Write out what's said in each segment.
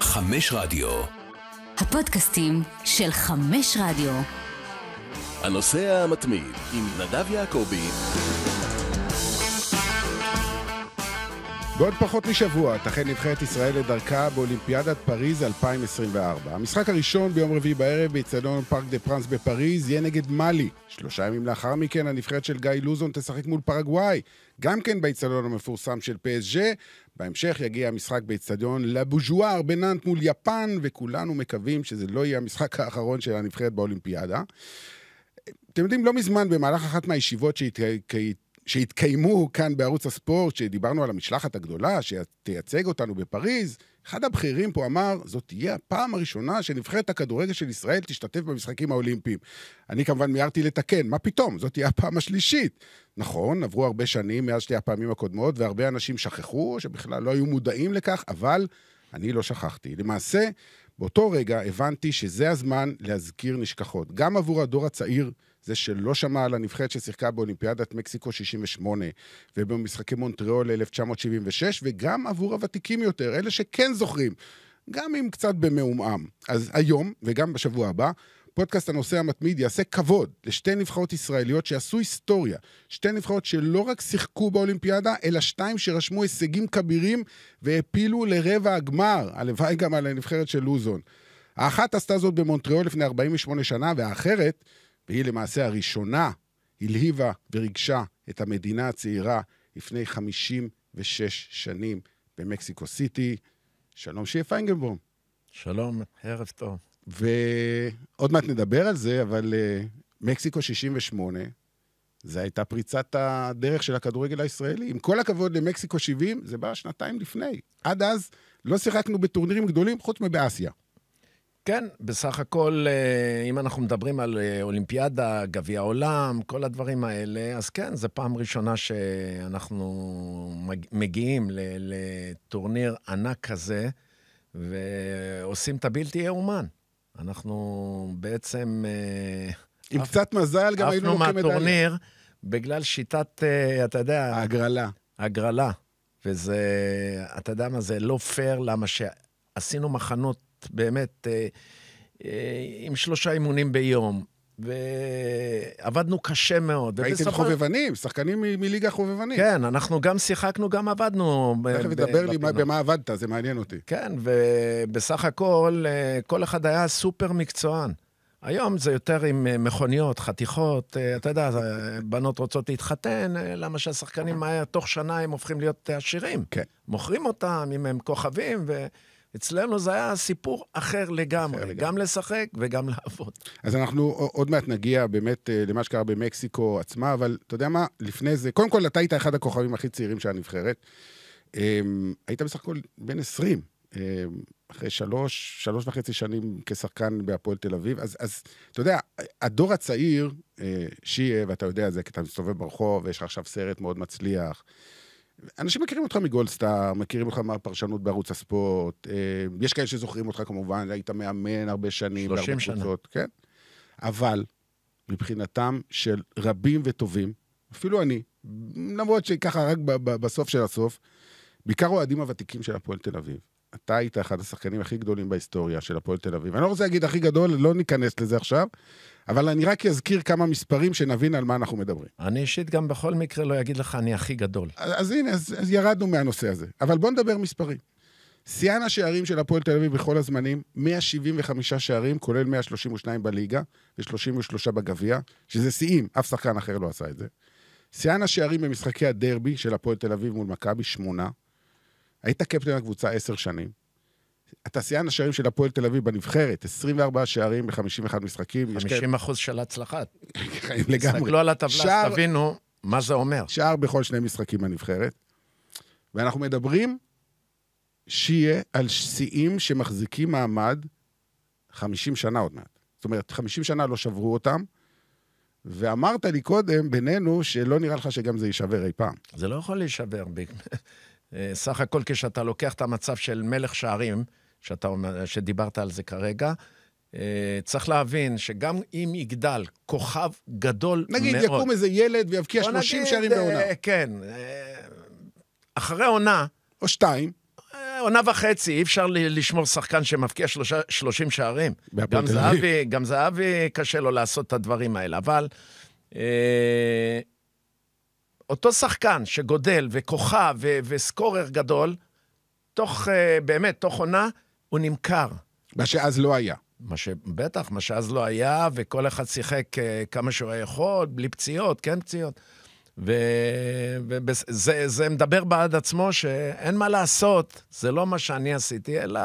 חמש רדיו. הפודקאסטים של חמש רדיו. הנוסע המתמיד עם נדב יעקבי. בעוד פחות משבוע תחל נבחרת ישראל לדרכה באולימפיאדת פריז 2024. המשחק הראשון ביום רביעי בערב באיצטדיון פארק דה פרנס בפריז יהיה נגד מאלי. שלושה ימים לאחר מכן הנבחרת של גיא לוזון תשחק מול פרגוואי, גם כן באיצטדיון המפורסם של פסג'ה. בהמשך יגיע המשחק באיצטדיון לבוז'ואר בנאנט מול יפן, וכולנו מקווים שזה לא יהיה המשחק האחרון של הנבחרת באולימפיאדה. אתם יודעים, לא מזמן במהלך אחת מהישיבות שהתקיימו שהתקיימו כאן בערוץ הספורט, שדיברנו על המשלחת הגדולה שתייצג אותנו בפריז, אחד הבכירים פה אמר, זאת תהיה הפעם הראשונה שנבחרת הכדורגל של ישראל תשתתף במשחקים האולימפיים. אני כמובן מיהרתי לתקן, מה פתאום? זאת תהיה הפעם השלישית. נכון, עברו הרבה שנים מאז שתי הפעמים הקודמות, והרבה אנשים שכחו, שבכלל לא היו מודעים לכך, אבל אני לא שכחתי. למעשה, באותו רגע הבנתי שזה הזמן להזכיר נשכחות, גם עבור הדור הצעיר זה שלא שמע על הנבחרת ששיחקה באולימפיאדת מקסיקו 68 ובמשחקי מונטריאול 1976, וגם עבור הוותיקים יותר, אלה שכן זוכרים, גם אם קצת במעומעם. אז היום, וגם בשבוע הבא, פודקאסט הנושא המתמיד יעשה כבוד לשתי נבחרות ישראליות שעשו היסטוריה. שתי נבחרות שלא רק שיחקו באולימפיאדה, אלא שתיים שרשמו הישגים כבירים והעפילו לרבע הגמר. הלוואי גם על הנבחרת של לוזון. האחת עשתה זאת במונטריאול לפני 48 שנה, והאחרת והיא למעשה הראשונה, הלהיבה וריגשה את המדינה הצעירה לפני 56 שנים במקסיקו סיטי. שלום שיהיה פיינגנבום. שלום, ערב טוב. ועוד מעט נדבר על זה, אבל uh, מקסיקו 68, זו הייתה פריצת הדרך של הכדורגל הישראלי. עם כל הכבוד למקסיקו 70, זה בא שנתיים לפני. עד אז לא שיחקנו בטורנירים גדולים חוץ מבאסיה. כן, בסך הכל, אה, אם אנחנו מדברים על אה, אולימפיאדה, גביע עולם, כל הדברים האלה, אז כן, זו פעם ראשונה שאנחנו מגיעים לטורניר ענק כזה, ועושים את הבלתי יאומן. אנחנו בעצם... אה, עם אף, קצת מזל גם היינו לוקחים את עפנו מהטורניר בגלל שיטת, אתה יודע... הגרלה. הגרלה. וזה, אתה יודע מה, זה לא פייר, למה שעשינו מחנות באמת, אה, אה, עם שלושה אימונים ביום. ועבדנו קשה מאוד. הייתם ובסופו... חובבנים, שחקנים מ- מליגה חובבנית. כן, אנחנו גם שיחקנו, גם עבדנו. תכף תדבר ב- לי במה, במה עבדת, זה מעניין אותי. כן, ובסך הכל, אה, כל אחד היה סופר מקצוען. היום זה יותר עם מכוניות, חתיכות, אתה יודע, בנות רוצות להתחתן, למה שהשחקנים מהר, תוך שנה הם הופכים להיות עשירים. כן. מוכרים אותם, אם הם כוכבים, ו... אצלנו זה היה סיפור אחר לגמרי, אחר גם לגמרי. לשחק וגם לעבוד. אז אנחנו עוד מעט נגיע באמת אה, למה שקרה במקסיקו עצמה, אבל אתה יודע מה, לפני זה, קודם כל, אתה היית אחד הכוכבים הכי צעירים של הנבחרת. אמ, היית בסך הכל בן 20, אמ, אחרי שלוש, שלוש וחצי שנים כשחקן בהפועל תל אביב. אז, אז אתה יודע, הדור הצעיר, אה, שיהיה, ואתה יודע את זה, כי אתה מסתובב ברחוב, ויש לך עכשיו סרט מאוד מצליח. אנשים מכירים אותך מגולדסטאר, מכירים אותך מהפרשנות בערוץ הספורט, אה, יש כאלה שזוכרים אותך כמובן, היית מאמן הרבה שנים, 30 שנה. קבוצות, כן? אבל מבחינתם של רבים וטובים, אפילו אני, למרות שככה רק בסוף של הסוף, בעיקר אוהדים הוותיקים של הפועל תל אביב. אתה היית אחד השחקנים הכי גדולים בהיסטוריה של הפועל תל אביב. אני לא רוצה להגיד הכי גדול, לא ניכנס לזה עכשיו, אבל אני רק אזכיר כמה מספרים שנבין על מה אנחנו מדברים. אני אישית גם בכל מקרה לא אגיד לך, אני הכי גדול. אז אז הנה, אז, אז ירדנו מהנושא הזה. אבל בוא נדבר מספרים. שיאן השערים של הפועל תל אביב בכל הזמנים, 175 שערים, כולל 132 בליגה ו-33 בגביע, שזה שיאים, אף שחקן אחר לא עשה את זה. שיאן השערים במשחקי הדרבי של הפועל תל אביב מול מכבי, שמונה. היית קפטן הקבוצה עשר שנים. התעשיין השערים של הפועל תל אביב בנבחרת, 24 שערים ב-51 משחקים. 50 אחוז של הצלחה. לגמרי. תסתכלו על הטבלה, שער... תבינו מה זה אומר. שער בכל שני משחקים בנבחרת. ואנחנו מדברים שיהיה על שיאים שמחזיקים מעמד 50 שנה עוד מעט. זאת אומרת, 50 שנה לא שברו אותם, ואמרת לי קודם, בינינו, שלא נראה לך שגם זה יישבר אי פעם. זה לא יכול להישבר. אה, סך הכל כשאתה לוקח את המצב של מלך שערים, שאתה, שדיברת על זה כרגע, אה, צריך להבין שגם אם יגדל כוכב גדול נגיד, מאוד... נגיד, יקום איזה ילד ויבקיע 30 נגיד, שערים בעונה. אה, כן. אחרי עונה... או שתיים. עונה וחצי, אי אפשר לשמור שחקן שמבקיע 30 שערים. גם זהבי, גם זהבי קשה לו לעשות את הדברים האלה, אבל... אה, אותו שחקן שגודל וכוכב ו- וסקורר גדול, תוך, אה, באמת, תוך עונה, הוא נמכר. מה שאז לא היה. מה ש... בטח, מה שאז לא היה, וכל אחד שיחק אה, כמה שהוא היה יכול, בלי פציעות, כן פציעות. וזה ו- מדבר בעד עצמו שאין מה לעשות, זה לא מה שאני עשיתי, אלא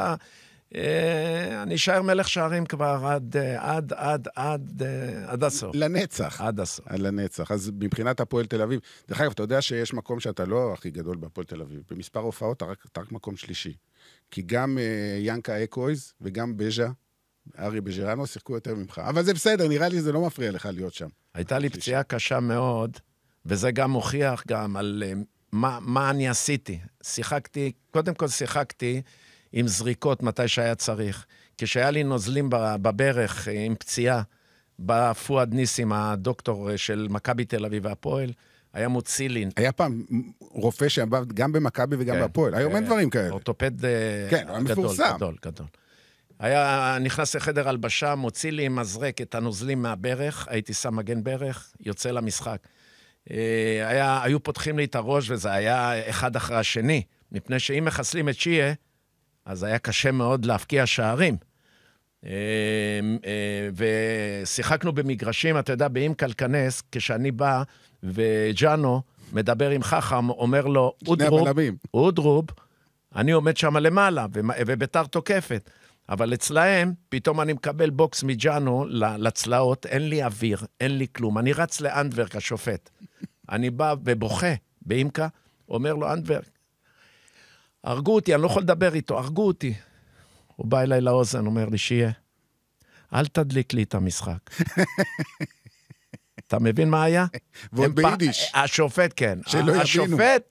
אה, אני אשאר מלך שערים כבר עד, אה, עד, עד, עד, אה, עד הסוף. לנצח. עד הסוף. לנצח. אז מבחינת הפועל תל אביב, דרך אגב, אתה יודע שיש מקום שאתה לא הכי גדול בהפועל תל אביב. במספר הופעות אתה רק, אתה רק מקום שלישי. כי גם אה, ינקה אקויז וגם בז'ה, ארי בז'רנו, שיחקו יותר ממך. אבל זה בסדר, נראה לי שזה לא מפריע לך להיות שם. הייתה לי פציעה קשה מאוד, וזה גם מוכיח גם על אה, מה, מה אני עשיתי. שיחקתי, קודם כל שיחקתי. אה, עם זריקות מתי שהיה צריך. כשהיה לי נוזלים בברך אה, עם פציעה, בא פואד ניסים, הדוקטור אה, של מכבי תל אביב והפועל, היה מוציא לי... היה פעם רופא שבא גם במכבי וגם כן, בהפועל, היום כן. אין דברים כאלה. אורתופד אה, כן, גדול, מפורסם. גדול, גדול. היה נכנס לחדר הלבשה, מוציא לי עם מזרק את הנוזלים מהברך, הייתי שם מגן ברך, יוצא למשחק. היה, היו פותחים לי את הראש, וזה היה אחד אחרי השני, מפני שאם מחסלים את שיה, אז היה קשה מאוד להפקיע שערים. אמ, אמ, ושיחקנו במגרשים, אתה יודע, באימקל כנס, כשאני בא וג'אנו מדבר עם חכם, אומר לו, אודרוב, אודרוב, אני עומד שם למעלה, וביתר תוקפת. אבל אצלהם, פתאום אני מקבל בוקס מג'אנו לצלעות, אין לי אוויר, אין לי כלום. אני רץ לאנדברג, השופט. אני בא ובוכה באימקה, אומר לו, אנדברג, הרגו אותי, אני לא יכול לדבר איתו, הרגו אותי. הוא בא אליי לאוזן, אומר לי, שיהיה, אל תדליק לי את המשחק. אתה מבין מה היה? ועוד ביידיש. פ... השופט, כן. שלא יבינו. השופט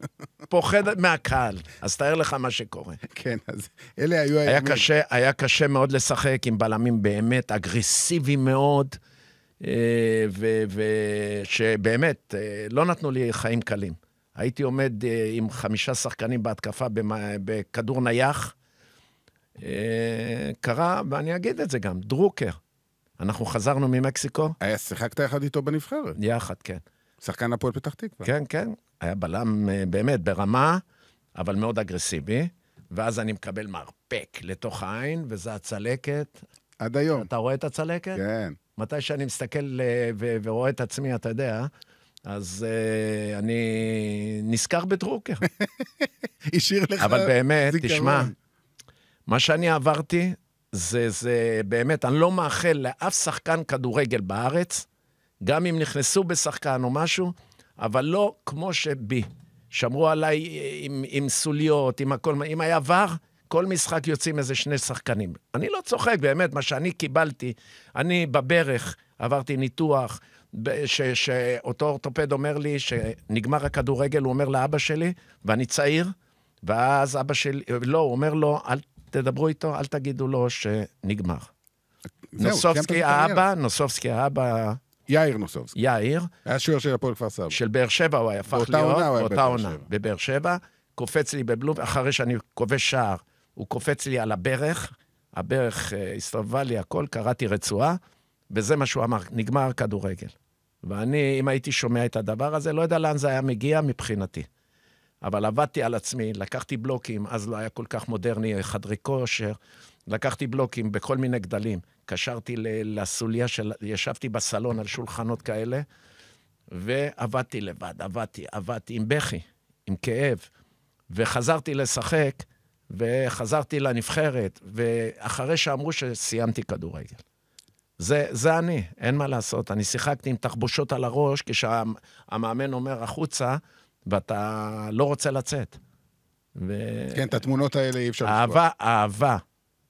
פוחד מהקהל, אז תאר לך מה שקורה. כן, אז אלה היו היה הימים. קשה, היה קשה מאוד לשחק עם בלמים באמת אגרסיביים מאוד, אה, ושבאמת, אה, לא נתנו לי חיים קלים. הייתי עומד אה, עם חמישה שחקנים בהתקפה בכדור נייח. אה, קרה, ואני אגיד את זה גם, דרוקר. אנחנו חזרנו ממקסיקו. היה, אה, שיחקת יחד איתו בנבחרת. יחד, כן. שחקן הפועל פתח תקווה. כן, כן. היה בלם באמת ברמה, אבל מאוד אגרסיבי. ואז אני מקבל מרפק לתוך העין, וזה הצלקת. עד היום. אתה רואה את הצלקת? כן. מתי שאני מסתכל ורואה את עצמי, אתה יודע, אז uh, אני נזכר בדרוקר. השאיר לך אבל באמת, זיכרון. תשמע, מה שאני עברתי, זה, זה באמת, אני לא מאחל לאף שחקן כדורגל בארץ, גם אם נכנסו בשחקן או משהו, אבל לא כמו שבי. שמרו עליי עם, עם סוליות, עם הכל, אם היה ור, כל משחק יוצאים איזה שני שחקנים. אני לא צוחק, באמת, מה שאני קיבלתי, אני בברך עברתי ניתוח, שאותו אורתופד אומר לי שנגמר הכדורגל, הוא אומר לאבא שלי, ואני צעיר, ואז אבא שלי, לא, הוא אומר לו, אל תדברו איתו, אל תגידו לו שנגמר. זהו, נוסופסקי האבא, נוסופסקי האבא... יאיר נוסופסקי. יאיר. היה שוער של הפועל כפר סבא. של באר שבע הוא היה הפך להיות. באותה עונה הוא היה באותה עונה, בבאר שבע. קופץ לי בבלום, אחרי שאני כובש שער, הוא קופץ לי על הברך, הברך אה, הסתובבה לי הכל, קראתי רצועה, וזה מה שהוא אמר, נגמר כדורגל. ואני, אם הייתי שומע את הדבר הזה, לא יודע לאן זה היה מגיע מבחינתי. אבל עבדתי על עצמי, לקחתי בלוקים, אז לא היה כל כך מודרני, חדרי כושר, לקחתי בלוקים בכל מיני גדלים. קשרתי לסוליה של... ישבתי בסלון על שולחנות כאלה, ועבדתי לבד, עבדתי, עבדתי עם בכי, עם כאב, וחזרתי לשחק, וחזרתי לנבחרת, ואחרי שאמרו שסיימתי כדורגל. זה, זה אני, אין מה לעשות. אני שיחקתי עם תחבושות על הראש כשהמאמן אומר החוצה, ואתה לא רוצה לצאת. ו... כן, את התמונות האלה אי אפשר לשמוע. אהבה, אהבה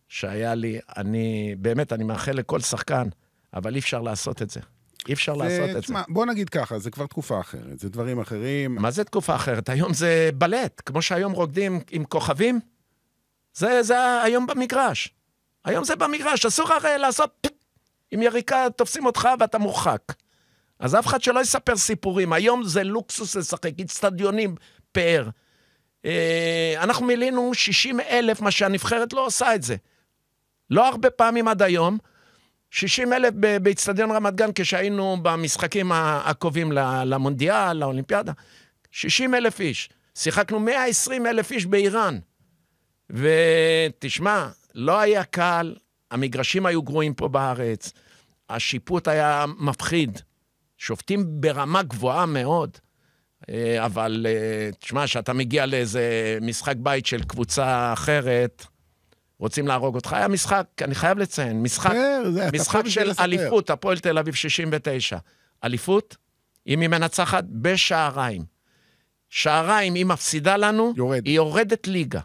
שהיה לי, אני, באמת, אני מאחל לכל שחקן, אבל אי אפשר לעשות את זה. אי אפשר זה, לעשות את תשמע, זה. בוא נגיד ככה, זה כבר תקופה אחרת, זה דברים אחרים. מה זה תקופה אחרת? היום זה בלט, כמו שהיום רוקדים עם כוכבים, זה, זה היום במגרש. היום זה במגרש, אסור הרי אה, לעשות... פט, עם יריקה תופסים אותך ואתה מורחק. אז אף אחד שלא יספר סיפורים. היום זה לוקסוס לשחק, אצטדיונים פאר. אה, אנחנו מילינו 60 אלף, מה שהנבחרת לא עושה את זה. לא הרבה פעמים עד היום. 60 אלף באיצטדיון רמת גן, כשהיינו במשחקים הקרובים למונדיאל, לאולימפיאדה. 60 אלף איש. שיחקנו 120 אלף איש באיראן. ותשמע, לא היה קל, המגרשים היו גרועים פה בארץ. השיפוט היה מפחיד. שופטים ברמה גבוהה מאוד. אה, אבל אה, תשמע, כשאתה מגיע לאיזה משחק בית של קבוצה אחרת, רוצים להרוג אותך. היה משחק, אני חייב לציין, משחק, כן, זה, משחק של לספר. אליפות, הפועל תל אביב 69. אליפות, אם היא מנצחת בשעריים. שעריים, היא מפסידה לנו, יורד. היא יורדת ליגה.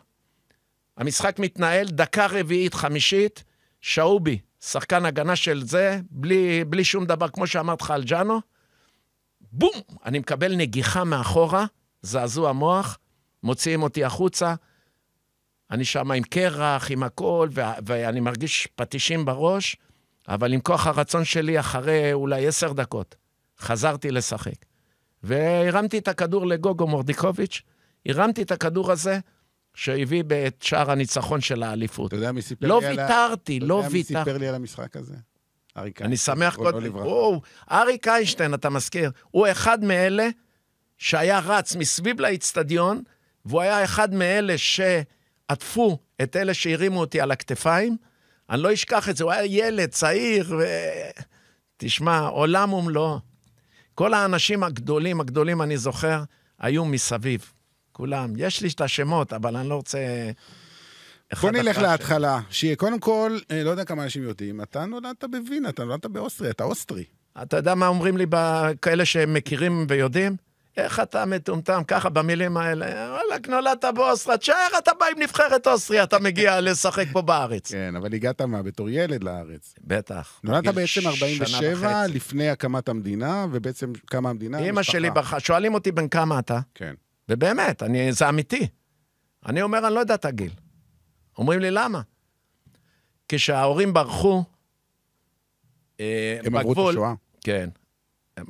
המשחק מתנהל דקה רביעית, חמישית, שאובי, שחקן הגנה של זה, בלי, בלי שום דבר, כמו שאמרת לך על ג'אנו, בום! אני מקבל נגיחה מאחורה, זעזוע מוח, מוציאים אותי החוצה, אני שם עם קרח, עם הכל, ואני מרגיש פטישים בראש, אבל עם כוח הרצון שלי, אחרי אולי עשר דקות, חזרתי לשחק. והרמתי את הכדור לגוגו מורדיקוביץ', הרמתי את הכדור הזה, שהביא את שער הניצחון של האליפות. אתה יודע מי סיפר לא לי על ה... ויתרתי, לא ויתרתי, לא ויתרתי. אתה יודע מי סיפר לי על המשחק הזה? אריק אני שמח קודם. וואו, אריק איינשטיין, אתה מזכיר, הוא אחד מאלה שהיה רץ מסביב לאיצטדיון, והוא היה אחד מאלה שעטפו את אלה שהרימו אותי על הכתפיים. אני לא אשכח את זה, הוא היה ילד, צעיר, ו... תשמע, עולם ומלואו. כל האנשים הגדולים, הגדולים, אני זוכר, היו מסביב. כולם. יש לי את השמות, אבל אני לא רוצה... בוא נלך להתחלה. שיהיה, קודם כל, אה, לא יודע כמה אנשים יודעים, אתה נולדת בווינה, אתה נולדת באוסטריה, אתה אוסטרי. אתה יודע מה אומרים לי כאלה שמכירים ויודעים? איך אתה מטומטם, ככה במילים האלה, וואלכ, נולדת באוסטריה, תשאר, אתה בא עם נבחרת אוסטריה, אתה מגיע לשחק פה בארץ. כן, אבל הגעת מה, בתור ילד לארץ. בטח. נולדת בעצם 47, לפני הקמת המדינה, ובעצם קמה המדינה, המשפחה. אמא שלי ברחה, שואלים אותי בן כמה אתה. כן. ובאמת, אני, זה אמיתי. אני אומר, אני לא יודע את הגיל. אומרים לי, למה? כשההורים ברחו, אה, הם עברו את השואה. כן.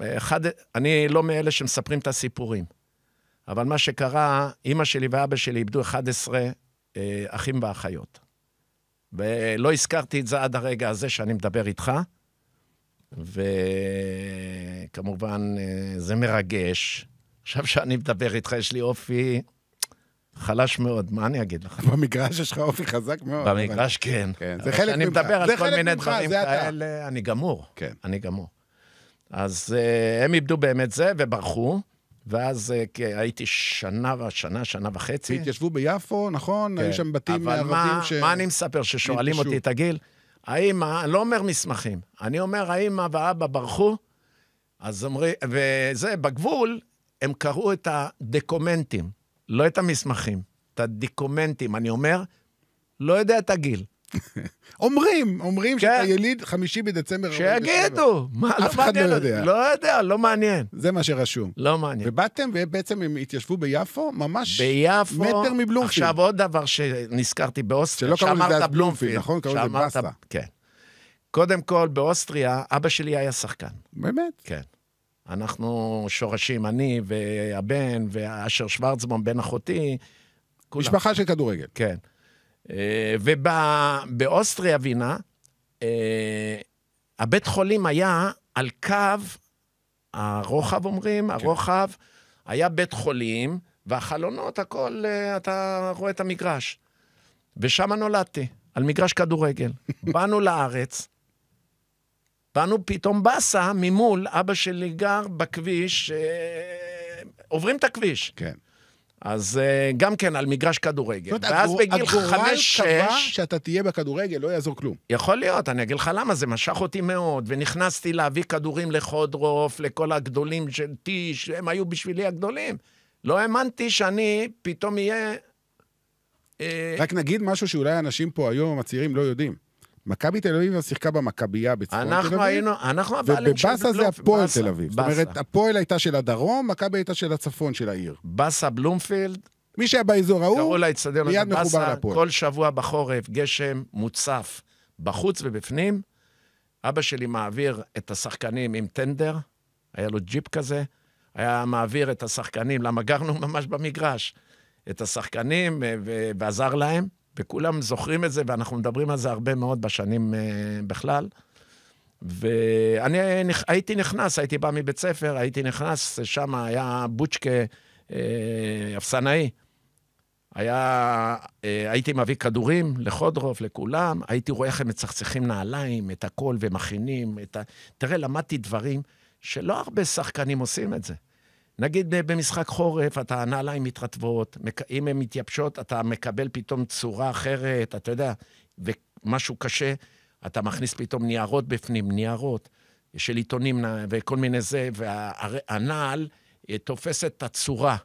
אחד, אני לא מאלה שמספרים את הסיפורים, אבל מה שקרה, אימא שלי ואבא שלי איבדו 11 אה, אחים ואחיות. ולא הזכרתי את זה עד הרגע הזה שאני מדבר איתך, וכמובן, אה, זה מרגש, עכשיו שאני מדבר איתך, יש לי אופי חלש מאוד, מה אני אגיד לך? במגרש יש לך אופי חזק מאוד. במגרש אבל... כן. כן. זה חלק ממך. כשאני מדבר על כל מיני דברים כאלה, אני גמור. כן. אני גמור. אז uh, הם איבדו באמת זה וברחו. ואז אה, הייתי שנה, שנה, שנה וחצי. התיישבו ביפו, נכון? כן. היו שם בתים מערבים ש... אבל מה אני מספר כששואלים אותי את הגיל? האמא, אני לא אומר מסמכים, אני אומר האמא ואבא ברחו, אז אומרים, וזה, בגבול, הם קראו את הדקומנטים, לא את המסמכים, את הדקומנטים. אני אומר, לא יודע את הגיל. אומרים, אומרים כן. שאתה יליד חמישי בדצמבר. שיגידו, מה, לא מעניין. אף אחד לא יודע. לא יודע, לא מעניין. זה מה שרשום. לא מעניין. ובאתם ובעצם הם התיישבו ביפו, ממש ביפו, מטר מבלומפילד. עכשיו עוד דבר שנזכרתי באוסטריה, שלא קראו לזה אז בלומפילד, נכון? קראו לזה באסה. כן. קודם כל, באוסטריה, אבא שלי היה שחקן. באמת? כן. אנחנו שורשים, אני והבן ואשר שוורצבאום, בן אחותי, כולם. משפחה של כדורגל. כן. אה, ובאוסטריה, וינה, אה, הבית חולים היה על קו, הרוחב אומרים, כן. הרוחב, היה בית חולים, והחלונות, הכל, אה, אתה רואה את המגרש. ושם נולדתי, על מגרש כדורגל. באנו לארץ, באנו פתאום באסה ממול, אבא שלי גר בכביש, אה, עוברים את הכביש. כן. אז אה, גם כן על מגרש כדורגל. זאת אומרת, ואז הגור, שש הגורל קבע שאתה תהיה בכדורגל, לא יעזור כלום. יכול להיות, אני אגיד לך למה, זה משך אותי מאוד. ונכנסתי להביא כדורים לחודרוף, לכל הגדולים של טיש, הם היו בשבילי הגדולים. לא האמנתי שאני פתאום אהיה... אה... רק נגיד משהו שאולי האנשים פה היום, הצעירים, לא יודעים. מכבי תל אביב לא שיחקה במכבייה בצפון תל אביב. היינו, אנחנו היינו, אנחנו הבעלים של בלומפילד. ובבאסה זה הפועל תל אביב. זאת אומרת, הפועל הייתה של הדרום, מכבי הייתה של הצפון של העיר. באסה בלומפילד. מי שהיה באזור ההוא, קראו מיד מחובר להפועל. כל שבוע בחורף, גשם מוצף, בחוץ ובפנים. אבא שלי מעביר את השחקנים עם טנדר, היה לו ג'יפ כזה, היה מעביר את השחקנים, למה גרנו ממש במגרש, את השחקנים ועזר להם. וכולם זוכרים את זה, ואנחנו מדברים על זה הרבה מאוד בשנים אה, בכלל. ואני הייתי נכנס, הייתי בא מבית ספר, הייתי נכנס, שם היה בוצ'קה אה, אפסנאי. היה, אה, הייתי מביא כדורים לחודרוף, לכולם, הייתי רואה איך הם מצחצחים נעליים, את הכל, ומכינים את ה... תראה, למדתי דברים שלא הרבה שחקנים עושים את זה. נגיד אה, במשחק חורף, אתה, הנעליים מתרטבות, אם הן מתייבשות, אתה מקבל פתאום צורה אחרת, אתה יודע, ומשהו קשה, אתה מכניס פתאום ניירות בפנים, ניירות של עיתונים וכל מיני זה, והנעל אה, תופס את הצורה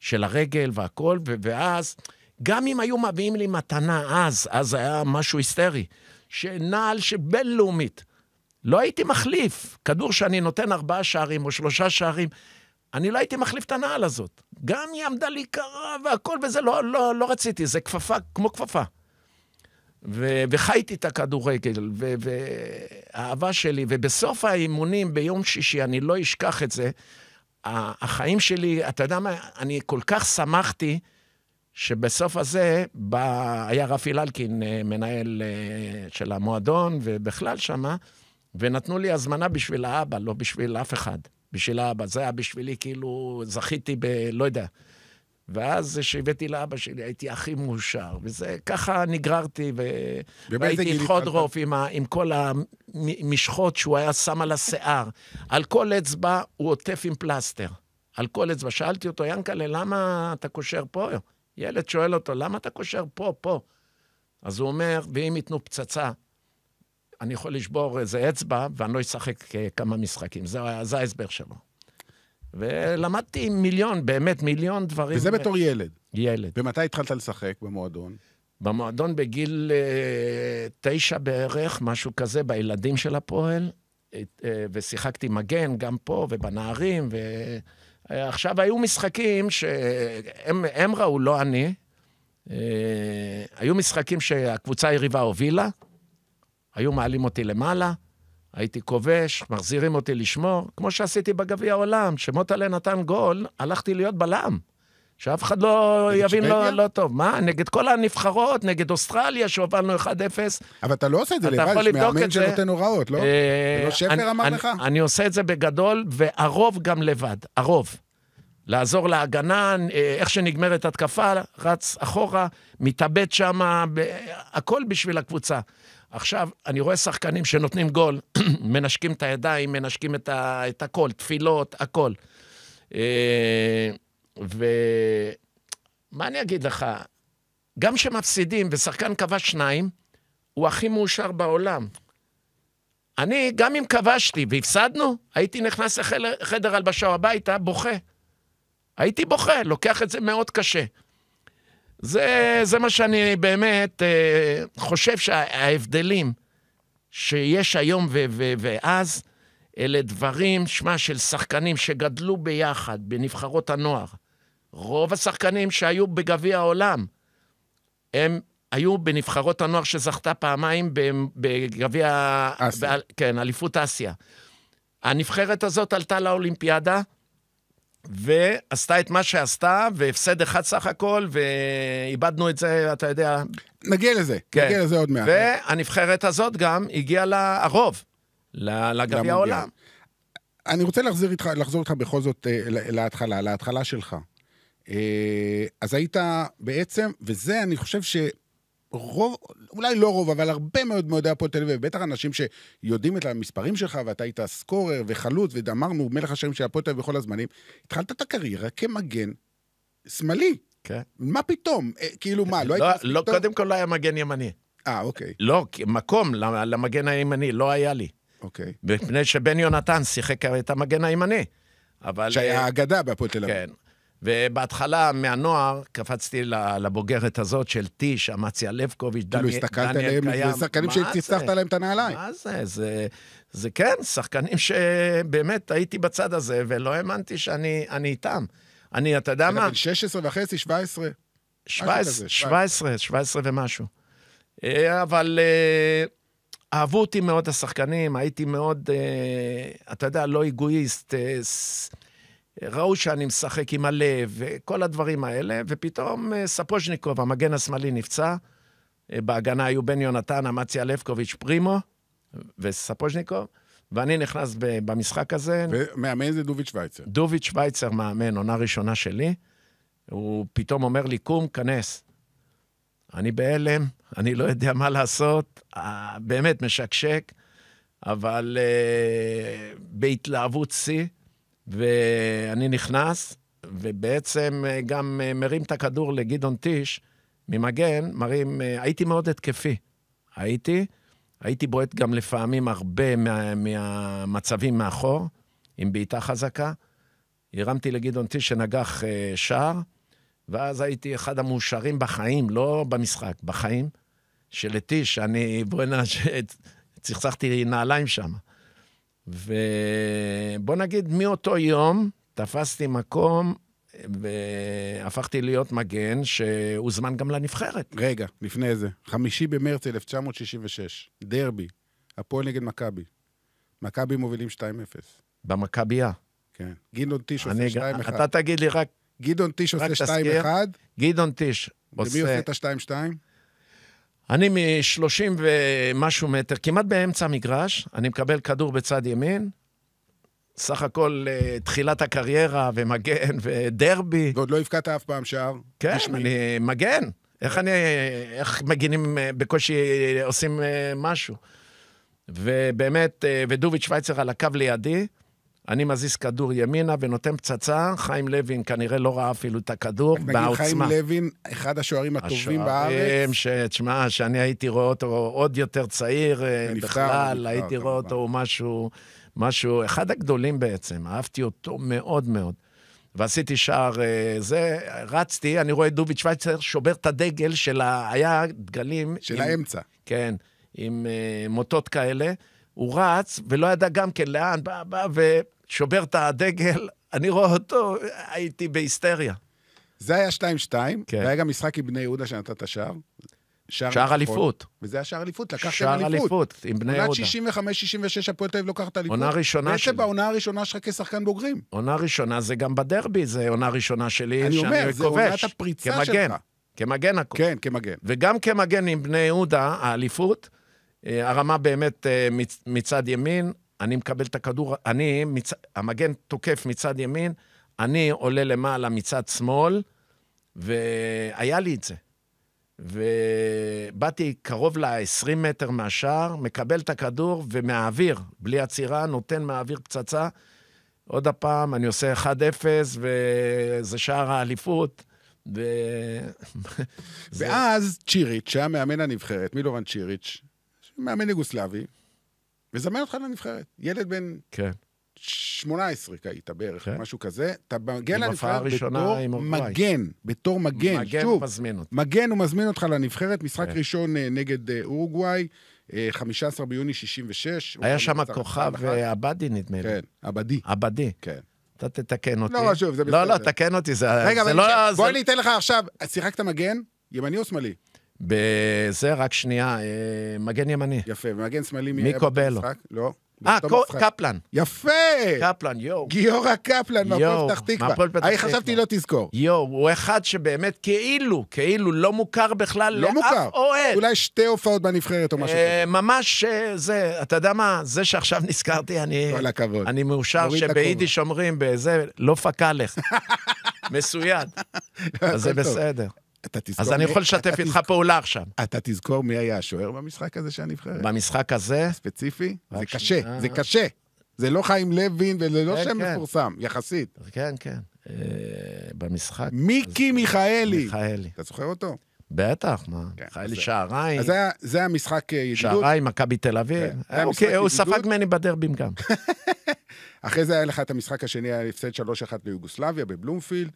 של הרגל והכול, ואז, גם אם היו מביאים לי מתנה אז, אז היה משהו היסטרי, שנעל שבינלאומית, לא הייתי מחליף. כדור שאני נותן ארבעה שערים או שלושה שערים, אני לא הייתי מחליף את הנעל הזאת. גם היא עמדה לי קרה והכל, וזה לא, לא, לא רציתי, זה כפפה כמו כפפה. ו- וחייתי את הכדורגל, והאהבה שלי, ובסוף האימונים ביום שישי, אני לא אשכח את זה, החיים שלי, אתה יודע מה, אני כל כך שמחתי, שבסוף הזה בא, היה רפי ללקין, אה, מנהל אה, של המועדון, ובכלל שמה, ונתנו לי הזמנה בשביל האבא, לא בשביל אף אחד. בשביל האבא. זה היה בשבילי כאילו, זכיתי ב... לא יודע. ואז כשהבאתי לאבא שלי, הייתי הכי מאושר. וזה, ככה נגררתי, ו... והייתי עם חודרוף עם, ה... עם כל המשחות שהוא היה שם על השיער. על כל אצבע הוא עוטף עם פלסטר. על כל אצבע. שאלתי אותו, ינקלה, למה אתה קושר פה? ילד שואל אותו, למה אתה קושר פה, פה? אז הוא אומר, ואם ייתנו פצצה? אני יכול לשבור איזה אצבע ואני לא אשחק אה, כמה משחקים. זה, זה ההסבר שלו. ולמדתי מיליון, באמת מיליון דברים. וזה בתור ילד. ילד. ומתי התחלת לשחק במועדון? במועדון בגיל אה, תשע בערך, משהו כזה, בילדים של הפועל, אה, אה ושיחקתי מגן גם פה ובנערים, ועכשיו היו משחקים שהם ראו, לא אני. אה, היו משחקים שהקבוצה היריבה הובילה, היו מעלים אותי למעלה, הייתי כובש, מחזירים אותי לשמור, כמו שעשיתי בגביע העולם, שמוטלה נתן גול, הלכתי להיות בלם. שאף אחד לא יבין לא, לא טוב. מה, נגד כל הנבחרות, נגד אוסטרליה, שהובלנו 1-0. אבל אתה לא עושה את זה לבד, יש מאמן שנותן הוראות, לא? אה, לא שפר אני, אמר אני, לך? אני עושה את זה בגדול, והרוב גם לבד, הרוב. לעזור להגנה, אה, איך שנגמרת התקפה, רץ אחורה, מתאבד שם, הכל בשביל הקבוצה. עכשיו, אני רואה שחקנים שנותנים גול, מנשקים את הידיים, מנשקים את, ה, את הכל, תפילות, הכל. אה, ומה אני אגיד לך? גם כשמפסידים ושחקן כבש שניים, הוא הכי מאושר בעולם. אני, גם אם כבשתי והפסדנו, הייתי נכנס לחדר הלבשה הביתה, בוכה. הייתי בוכה, לוקח את זה מאוד קשה. זה, זה מה שאני באמת אה, חושב שההבדלים שיש היום ו- ו- ואז, אלה דברים, שמע, של שחקנים שגדלו ביחד בנבחרות הנוער. רוב השחקנים שהיו בגביע העולם, הם היו בנבחרות הנוער שזכתה פעמיים בגביע... אסיה. ב- כן, אליפות אסיה. הנבחרת הזאת עלתה לאולימפיאדה, ועשתה את מה שעשתה, והפסד אחד סך הכל, ואיבדנו את זה, אתה יודע. נגיע לזה, כן. נגיע לזה עוד מעט. והנבחרת הזאת גם הגיעה לרוב, לגבי העולם. אני רוצה לחזור איתך, לחזור איתך בכל זאת אה, להתחלה, להתחלה שלך. אה, אז היית בעצם, וזה, אני חושב ש... רוב, אולי לא רוב, אבל הרבה מאוד מאוהדי הפועל תל אביב, בטח אנשים שיודעים את המספרים שלך, ואתה היית סקורר וחלוץ, ואמרנו, מלך השם של הפועל תל אביב בכל הזמנים, התחלת את הקריירה כמגן שמאלי. כן. מה פתאום? אה, כאילו מה, לא היית... לא, לא קודם כל לא היה מגן ימני. אה, אוקיי. לא, מקום למגן הימני, לא היה לי. אוקיי. מפני שבן יונתן שיחק את המגן הימני. אבל... שהיה אה, אגדה בהפועל תל אביב. כן. ובהתחלה, מהנוער, קפצתי לבוגרת הזאת של טיש, אמציה לבקוביץ', כאילו דניאל קיים. כאילו הסתכלת עליהם, זה שחקנים שצחצחת עליהם את הנעליים. מה זה? זה, זה כן, שחקנים שבאמת הייתי בצד הזה, ולא האמנתי שאני איתם. אני, אתה יודע מה? אתה בן 16 וחצי, 17. 17, 17, 17 ומשהו. אה, אבל אה, אהבו אותי מאוד השחקנים, הייתי מאוד, אה, אתה יודע, לא אגואיסט. אה, ראו שאני משחק עם הלב וכל הדברים האלה, ופתאום אה, ספוז'ניקוב, המגן השמאלי, נפצע. אה, בהגנה היו בן יונתן, אמציה לבקוביץ' פרימו וספוז'ניקוב, ואני נכנס במשחק הזה. ומאמן זה דוביץ' וייצר. דוביץ' וייצר מאמן, עונה ראשונה שלי. הוא פתאום אומר לי, קום, כנס. אני בהלם, אני לא יודע מה לעשות, אה, באמת משקשק, אבל uh, בהתלהבות שיא. ואני נכנס, ובעצם אה, גם אה, מרים את הכדור לגדעון טיש ממגן, מרים, אה, הייתי מאוד התקפי. הייתי, הייתי בועט גם לפעמים הרבה מה, מהמצבים מאחור, עם בעיטה חזקה. הרמתי לגדעון טיש שנגח שער, ואז הייתי אחד המאושרים בחיים, לא במשחק, בחיים, שלטיש, אני, בוא'נה, צחצחתי נעליים שם. ובוא נגיד, מאותו יום תפסתי מקום והפכתי להיות מגן שהוזמן גם לנבחרת. רגע, לפני זה. חמישי במרץ 1966, דרבי, הפועל נגד מכבי. מכבי מובילים 2-0. במכבייה. כן. גדעון טיש עושה 2-1. אתה תגיד לי רק... גדעון טיש עושה 2-1. גדעון טיש עושה... ומי עושה את ה-2-2? אני מ-30 ומשהו מטר, כמעט באמצע המגרש, אני מקבל כדור בצד ימין, סך הכל אה, תחילת הקריירה ומגן ודרבי. ועוד לא הבקעת אף פעם שער. כן, בשמי. אני מגן. איך אני, איך מגינים, אה, בקושי עושים אה, משהו. ובאמת, ודוביץ' שווייצר על הקו לידי, אני מזיז כדור ימינה ונותן פצצה, חיים לוין כנראה לא ראה אפילו את הכדור, בעוצמה. חיים לוין, אחד השוערים הטובים השוערים בארץ. השוערים, תשמע, שאני הייתי רואה אותו עוד יותר צעיר, אה, ונפטר, בכלל, ונפטר, הייתי רואה אותו משהו, משהו, אחד הגדולים בעצם, אהבתי אותו מאוד מאוד. ועשיתי שער אה, זה, רצתי, אני רואה דוביץ' שווייצר שובר את הדגל של ה... היה דגלים... של עם, האמצע. כן, עם אה, מוטות כאלה. הוא רץ ולא ידע גם כן לאן, בא, בא, ושובר את הדגל. אני רואה אותו, הייתי בהיסטריה. זה היה 2-2, כן. והיה גם משחק עם בני יהודה שנתת שער. שער, שער אליפות. וזה היה שער אליפות, לקחתם אליפות. שער אליפות, עם בני יהודה. עונת 65-66, הפועל תל אביב לוקחת אליפות. עונה ראשונה שלי. בעצם בעונה הראשונה שלך כשחקן בוגרים. עונה ראשונה זה גם בדרבי, זה עונה ראשונה שלי, שאני אומר, כובש. אני אומר, זה עונת הפריצה כמגן, שלך. כמגן הכול. כן, כמגן. וגם כמגן עם בני יהודה, האליפות, אה, הרמה באמת אה, מצד ימין, אני מקבל את הכדור, אני, מצ, המגן תוקף מצד ימין, אני עולה למעלה מצד שמאל, והיה לי את זה. ובאתי קרוב ל-20 מטר מהשער, מקבל את הכדור, ומהאוויר, בלי עצירה, נותן מהאוויר פצצה. עוד פעם, אני עושה 1-0, וזה שער האליפות. ו... ואז צ'יריץ', שהיה מאמן הנבחרת, מילובן צ'יריץ', מאמן יוגוסלבי, מזמן אותך לנבחרת. ילד בן... כן. 18 היית בערך, כן. משהו כזה. אתה מגן לנבחרת בתור מגן, בתור מגן. מגן שוב, מזמין אותך. מגן הוא מזמין אותך לנבחרת, משחק כן. ראשון אה, נגד אה, אורוגוואי, 15 אה, ביוני 66. היה שם כוכב עבדי נדמה לי. כן, עבדי. עבדי. כן. אתה תתקן לא, אותי. לא, שוב, זה בסדר. לא, לא, תקן אותי, זה, רגע, זה לא... רגע, בוא אני אתן לך עכשיו, שיחקת מגן, ימני או שמאלי? בזה, רק שנייה, אה, מגן ימני. יפה, ומגן שמאלי מי היה במשחק? לא. אה, קפלן. יפה! קפלן, יואו. גיורא קפלן, מהפועל פתח תקווה. פתח תקווה. אני חשבתי לא תזכור. יואו, הוא אחד שבאמת כאילו, כאילו לא מוכר בכלל לא מוכר. אוהד. אולי שתי הופעות בנבחרת או משהו כזה. אה, ממש אה, זה, אתה יודע מה, זה שעכשיו נזכרתי, אני... כל הכבוד. אני מאושר שביידיש אומרים, בזה, לא פקאלך. מסויד. אז זה בסדר. אתה תזכור... אז אני יכול לשתף איתך פעולה עכשיו. אתה תזכור מי היה השוער במשחק הזה של הנבחרת? במשחק הזה? ספציפי? זה קשה, זה קשה. זה לא חיים לוין וזה לא כן, שם כן. מפורסם, יחסית. כן, כן. אה, במשחק... מיקי מיכאלי. מיכאלי. אתה זוכר אותו? בטח, מה? כן, מיכאלי שעריים. אז זה המשחק אה, ידידות. שעריים, מכבי תל אביב. אה, אוקיי, הוא ספג ממני בדרבים גם. אחרי זה היה לך את המשחק השני, היה הפסד 3-1 ליוגוסלביה בבלומפילד.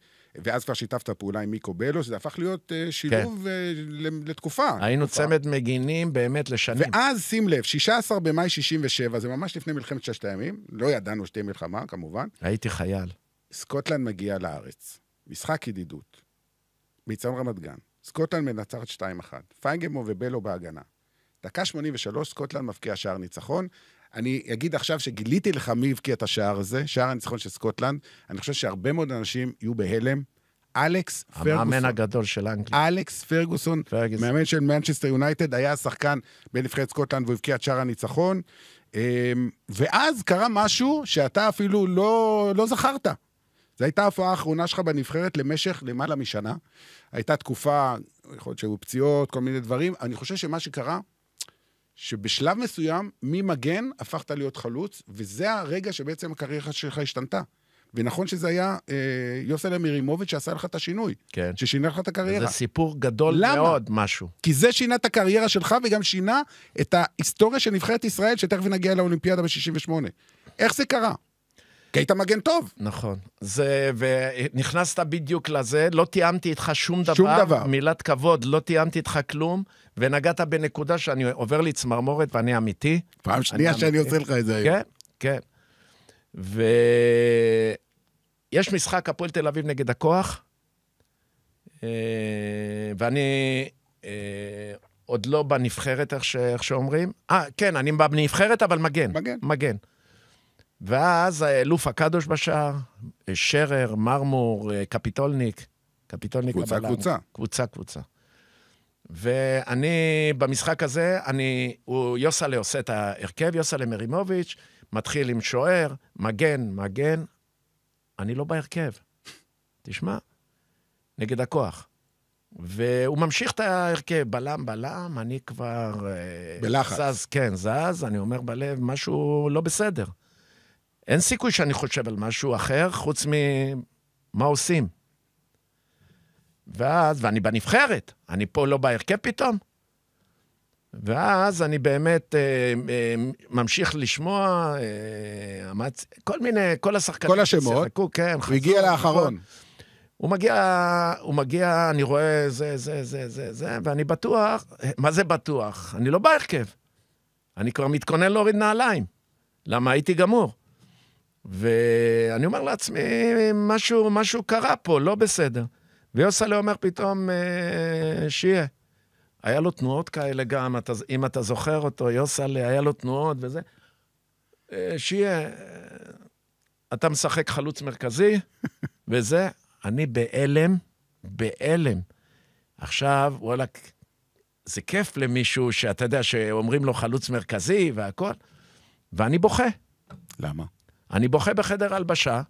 ואז כבר שיתפת פעולה עם מיקו בלו, זה הפך להיות uh, שילוב כן. uh, לתקופה. היינו תקופה. צמד מגינים באמת לשנים. ואז, שים לב, 16 במאי 67, זה ממש לפני מלחמת ששת הימים, לא ידענו שתהיה מלחמה, כמובן. הייתי חייל. סקוטלנד מגיע לארץ, משחק ידידות, ביצעון רמת גן. סקוטלנד מנצחת 2-1, פיינגמו ובלו בהגנה. דקה 83, סקוטלנד מבקיע שער ניצחון, אני אגיד עכשיו שגיליתי לך מי הבקיע את השער הזה, שער הניצחון של סקוטלנד. אני חושב שהרבה מאוד אנשים יהיו בהלם. אלכס פרגוסון. המאמן הגדול של אנגליה. אלכס פרגוסון, פרגוס. מאמן של מנצ'סטר יונייטד, היה שחקן בנבחרת סקוטלנד והוא הבקיע את שער הניצחון. אמ, ואז קרה משהו שאתה אפילו לא, לא זכרת. זו הייתה ההופעה האחרונה שלך בנבחרת למשך למעלה משנה. הייתה תקופה, יכול להיות שהיו פציעות, כל מיני דברים. אני חושב שמה שקרה שבשלב מסוים, ממגן הפכת להיות חלוץ, וזה הרגע שבעצם הקריירה שלך השתנתה. ונכון שזה היה אה, יוסל מרימוביץ' שעשה לך את השינוי. כן. ששינה לך את הקריירה. זה סיפור גדול למה? מאוד, משהו. כי זה שינה את הקריירה שלך וגם שינה את ההיסטוריה של נבחרת ישראל, שתכף נגיע לאולימפיאדה ב-68. איך זה קרה? כי היית מגן טוב. נכון. זה, ונכנסת בדיוק לזה, לא תיאמתי איתך שום דבר. שום דבר. מילת כבוד, לא תיאמתי איתך כלום, ונגעת בנקודה שאני עובר לי צמרמורת ואני אמיתי. פעם שנייה שאני אמיתי. עושה לך את זה היום. כן, כן. ויש משחק הפועל תל אביב נגד הכוח, אה, ואני אה, עוד לא בנבחרת, איך, ש... איך שאומרים. אה, כן, אני בנבחרת, אבל מגן. מגן. מגן. ואז האלוף הקדוש בשער, שרר, מרמור, אה, קפיטולניק. קפיטולניק קבוצה, הבלם. קבוצה, קבוצה. קבוצה, קבוצה. ואני, במשחק הזה, אני, הוא, יוסלה עושה את ההרכב, יוסלה מרימוביץ', מתחיל עם שוער, מגן, מגן. אני לא בהרכב. תשמע, נגד הכוח. והוא ממשיך את ההרכב, בלם, בלם, אני כבר... אה, בלחץ. זז, כן, זז, אני אומר בלב, משהו לא בסדר. אין סיכוי שאני חושב על משהו אחר חוץ ממה עושים. ואז, ואני בנבחרת, אני פה לא בהרכב פתאום. ואז אני באמת אה, אה, ממשיך לשמוע אה, המצ... כל מיני, כל השחקנים כל השמות. שחקו, כן, הוא חזור, הגיע לאחרון. הוא מגיע, הוא מגיע, אני רואה זה, זה, זה, זה, זה, ואני בטוח, מה זה בטוח? אני לא בהרכב. אני כבר מתכונן להוריד נעליים. למה הייתי גמור. ואני אומר לעצמי, משהו, משהו קרה פה, לא בסדר. ויוסלה אומר פתאום, אה, שיהיה. היה לו תנועות כאלה גם, אתה, אם אתה זוכר אותו, יוסלה, היה לו תנועות וזה. אה, שיהיה, אה, אתה משחק חלוץ מרכזי, וזה, אני בהלם, בהלם. עכשיו, וואלכ, זה כיף למישהו שאתה יודע, שאומרים לו חלוץ מרכזי והכול, ואני בוכה. למה? אני בוכה בחדר הלבשה,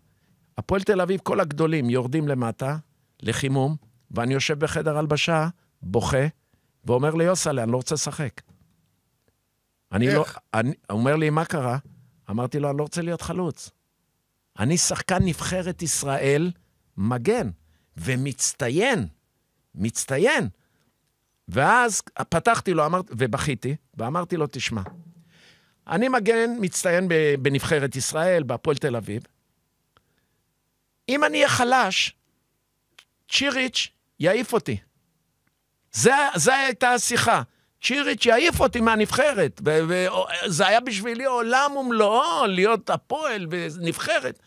הפועל תל אביב, כל הגדולים יורדים למטה, לחימום, ואני יושב בחדר הלבשה, בוכה, ואומר ליוסלה, אני לא רוצה לשחק. אני לא... אני, אומר לי, מה קרה? אמרתי לו, אני לא רוצה להיות חלוץ. אני שחקן נבחרת ישראל, מגן, ומצטיין, מצטיין. ואז פתחתי לו, אמר, ובכיתי, ואמרתי לו, תשמע, אני מגן מצטיין בנבחרת ישראל, בהפועל תל אביב. אם אני אהיה חלש, צ'יריץ' יעיף אותי. זו הייתה השיחה. צ'יריץ' יעיף אותי מהנבחרת. וזה היה בשבילי עולם ומלואו להיות הפועל ונבחרת.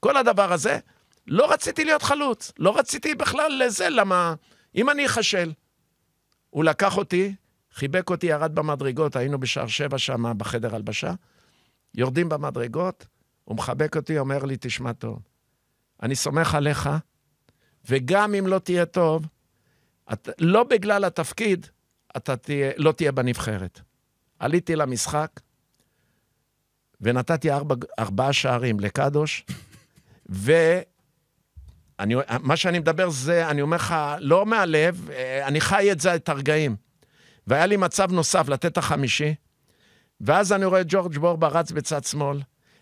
כל הדבר הזה. לא רציתי להיות חלוץ, לא רציתי בכלל לזה, למה... אם אני אחשל, הוא לקח אותי, חיבק אותי, ירד במדרגות, היינו בשער שבע שם בחדר הלבשה. יורדים במדרגות, הוא מחבק אותי, אומר לי, תשמע טוב, אני סומך עליך, וגם אם לא תהיה טוב, את, לא בגלל התפקיד, אתה תהיה, לא תהיה בנבחרת. עליתי למשחק, ונתתי ארבע, ארבעה שערים לקדוש, ו... אני, מה שאני מדבר זה, אני אומר לך, לא מהלב, אה, אני חי את זה, את הרגעים. והיה לי מצב נוסף לתת את החמישי, ואז אני רואה את ג'ורג' בורבה רץ בצד שמאל,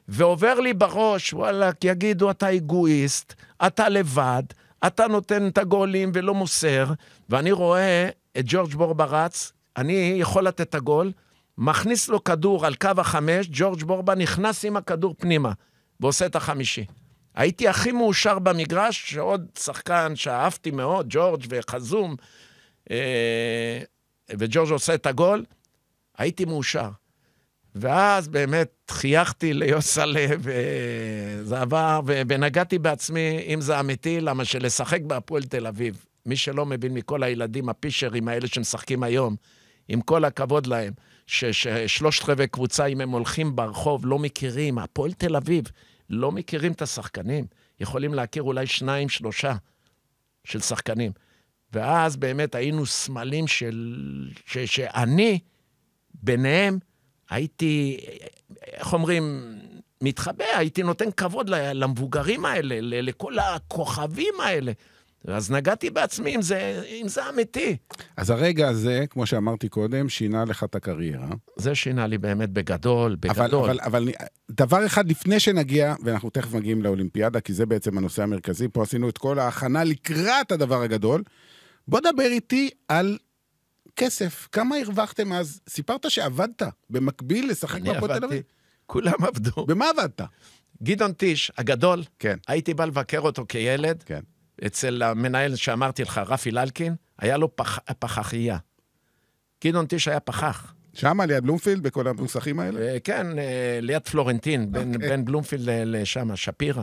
ועובר לי בראש, וואלכ, יגידו, אתה אגואיסט, אתה לבד, אתה נותן את הגולים ולא מוסר, ואני רואה את ג'ורג' בורבה רץ, אני יכול לתת את הגול, מכניס לו כדור על קו החמש, ג'ורג' בורבה נכנס עם הכדור פנימה, ועושה את החמישי. הייתי הכי מאושר במגרש, שעוד שחקן שאהבתי מאוד, ג'ורג' וחזום, אה, וג'ורג' עושה את הגול, הייתי מאושר. ואז באמת חייכתי ליוסלה וזה עבר, ונגעתי בעצמי, אם זה אמיתי, למה שלשחק בהפועל תל אביב, מי שלא מבין מכל הילדים, הפישרים האלה שמשחקים היום, עם כל הכבוד להם, ששלושת רבעי קבוצה, אם הם הולכים ברחוב, לא מכירים, הפועל תל אביב, לא מכירים את השחקנים. יכולים להכיר אולי שניים, שלושה של שחקנים. ואז באמת היינו סמלים של... ש, שאני, ביניהם, הייתי, איך אומרים, מתחבא, הייתי נותן כבוד למבוגרים האלה, לכל הכוכבים האלה. אז נגעתי בעצמי אם זה, אם זה אמיתי. אז הרגע הזה, כמו שאמרתי קודם, שינה לך את הקריירה. זה שינה לי באמת בגדול, בגדול. אבל, אבל, אבל דבר אחד לפני שנגיע, ואנחנו תכף מגיעים לאולימפיאדה, כי זה בעצם הנושא המרכזי, פה עשינו את כל ההכנה לקראת הדבר הגדול. בוא דבר איתי על כסף. כמה הרווחתם אז? סיפרת שעבדת במקביל לשחק בהפועל תל אביב. כולם עבדו. במה עבדת? גדעון טיש, הגדול, כן. הייתי בא לבקר אותו כילד. כן. אצל המנהל שאמרתי לך, רפי ללקין, היה לו פח, פחחייה. גדעון טיש היה פחח. שם, ליד בלומפילד, בכל המוסכים האלה? אה, כן, אה, ליד פלורנטין, בין, okay. אוקיי. בין בלומפילד לשם, שפירא.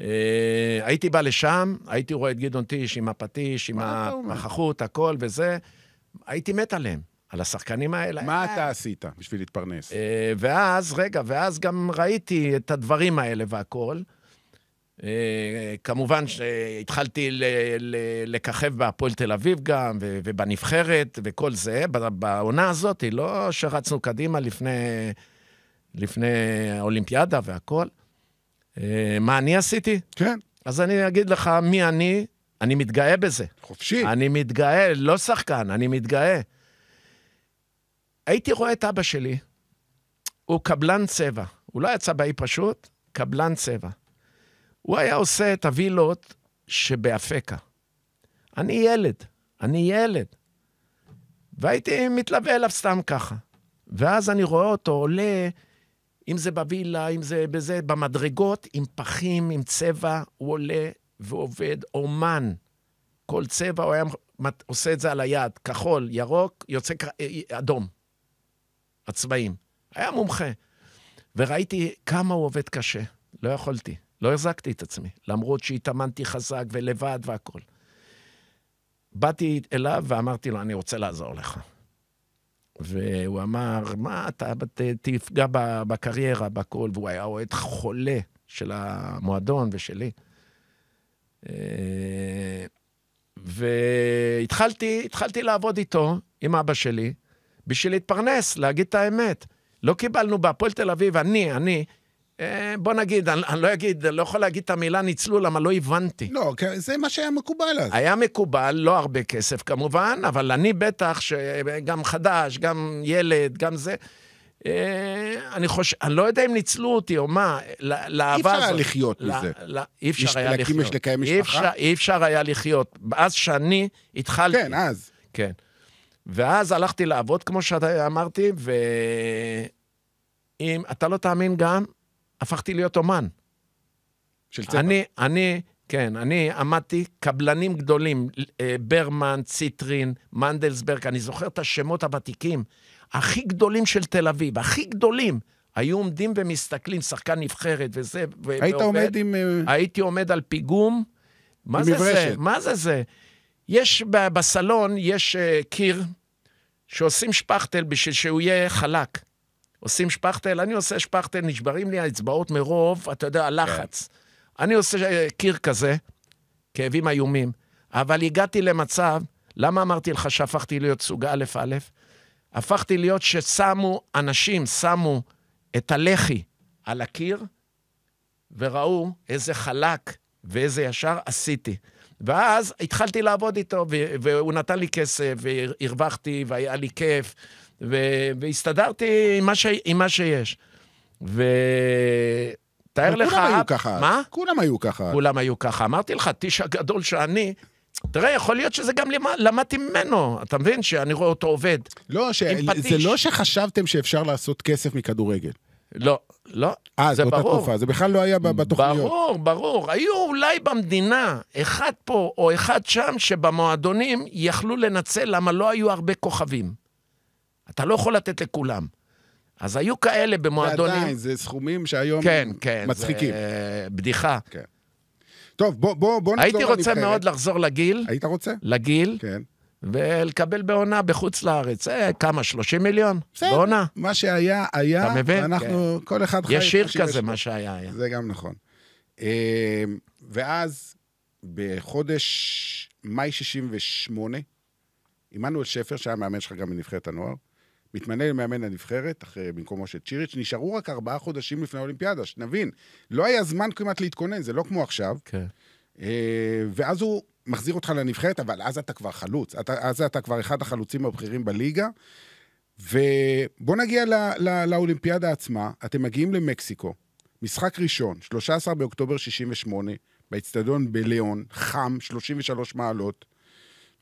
אה, הייתי בא לשם, הייתי רואה את גדעון טיש עם הפטיש, עם הפחחות, הכל וזה. הייתי מת עליהם, על השחקנים האלה. מה אתה עשית בשביל להתפרנס? ואז, רגע, ואז גם ראיתי את הדברים האלה והכול. אה, כמובן שהתחלתי לככב בהפועל תל אביב גם, ובנבחרת, וכל זה. בעונה הזאת לא שרצנו קדימה לפני, לפני האולימפיאדה והכול. אה, מה אני עשיתי? כן. אז אני אגיד לך מי אני, אני מתגאה בזה. חופשי. אני מתגאה, לא שחקן, אני מתגאה. הייתי רואה את אבא שלי, הוא קבלן צבע. הוא לא יצא באי פשוט, קבלן צבע. הוא היה עושה את הווילות שבאפקה. אני ילד, אני ילד. והייתי מתלווה אליו סתם ככה. ואז אני רואה אותו עולה, אם זה בווילה, אם זה בזה, במדרגות, עם פחים, עם צבע, הוא עולה ועובד אומן. כל צבע, הוא היה עושה את זה על היד, כחול, ירוק, יוצא אה, אדום. הצבעים. היה מומחה. וראיתי כמה הוא עובד קשה. לא יכולתי. לא החזקתי את עצמי, למרות שהתאמנתי חזק ולבד והכול. באתי אליו ואמרתי לו, אני רוצה לעזור לך. והוא אמר, מה, אתה ת, תפגע בקריירה, בכל, והוא היה אוהד חולה של המועדון ושלי. אה, והתחלתי התחלתי לעבוד איתו, עם אבא שלי, בשביל להתפרנס, להגיד את האמת. לא קיבלנו בהפועל תל אביב, אני, אני, אה, בוא נגיד, אני, אני לא אגיד, לא יכול להגיד את המילה ניצלו, למה לא הבנתי. לא, זה מה שהיה מקובל אז. היה מקובל, לא הרבה כסף כמובן, אבל אני בטח שגם חדש, גם ילד, גם זה. אה, אני חושב, אני לא יודע אם ניצלו אותי או מה, לאהבה הזאת. אי אפשר היה לחיות מזה. אי אפשר היה לחיות. יש לקיים משפחה? אי אפשר היה לחיות. אז שאני התחלתי. כן, אז. כן. ואז הלכתי לעבוד, כמו שאמרתי, ואם, אתה לא תאמין גם, הפכתי להיות אומן. של צבע. אני, אני, כן, אני עמדתי, קבלנים גדולים, אה, ברמן, ציטרין, מנדלסברג, אני זוכר את השמות הוותיקים, הכי גדולים של תל אביב, הכי גדולים. היו עומדים ומסתכלים, שחקן נבחרת וזה, ועובד. היית עומד עם... אה, הייתי עומד על פיגום. מה זה זה? מה זה זה? יש בסלון, יש אה, קיר שעושים שפכטל בשביל שהוא יהיה חלק. עושים שפכטל, אני עושה שפכטל, נשברים לי האצבעות מרוב, אתה יודע, הלחץ. כן. אני עושה אה, קיר כזה, כאבים איומים, אבל הגעתי למצב, למה אמרתי לך שהפכתי להיות סוג א'-א'? הפכתי להיות ששמו, אנשים שמו את הלחי על הקיר, וראו איזה חלק ואיזה ישר עשיתי. ואז התחלתי לעבוד איתו, והוא נתן לי כסף, והרווחתי, והיה לי כיף, ו- והסתדרתי עם מה, ש- עם מה שיש. ותאר לך... כולם היו ככה. מה? כולם היו ככה. כולם היו ככה. אמרתי לך, טיש הגדול שאני... תראה, יכול להיות שזה גם למדתי ממנו, אתה מבין? שאני רואה אותו עובד. לא, ש... זה לא שחשבתם שאפשר לעשות כסף מכדורגל. לא, לא. אה, זאת ברור. תקופה, זה בכלל לא היה בתוכניות. ברור, ברור. היו אולי במדינה, אחד פה או אחד שם, שבמועדונים יכלו לנצל למה לא היו הרבה כוכבים. אתה לא יכול לתת לכולם. אז היו כאלה במועדונים... ועדיין, זה סכומים שהיום כן, כן, מצחיקים. כן, כן, זה אה, בדיחה. כן. טוב, בוא, בוא, בוא נחזור לנבחרת. הייתי רוצה מאוד לחזור לגיל. היית רוצה? לגיל. כן. ולקבל בעונה בחוץ לארץ. אה, כמה? 30 מיליון? בסדר. בעונה. מה שהיה, היה. אתה מבין? ואנחנו, כן. כל אחד חי... יש שיר כזה, מה שהיה, היה. זה גם נכון. אה, ואז, בחודש מאי 68, עמנואל שפר, שהיה מאמן שלך גם בנבחרת הנוער, מתמנה למאמן הנבחרת, אחרי, במקומו של צ'יריץ', נשארו רק ארבעה חודשים לפני האולימפיאדה, שנבין, לא היה זמן כמעט להתכונן, זה לא כמו עכשיו. כן. אה, ואז הוא מחזיר אותך לנבחרת, אבל אז אתה כבר חלוץ, אתה, אז אתה כבר אחד החלוצים הבכירים בליגה. ובוא נגיע לא, לא, לאולימפיאדה עצמה, אתם מגיעים למקסיקו, משחק ראשון, 13 באוקטובר 68, באצטדיון בליאון, חם, 33 מעלות.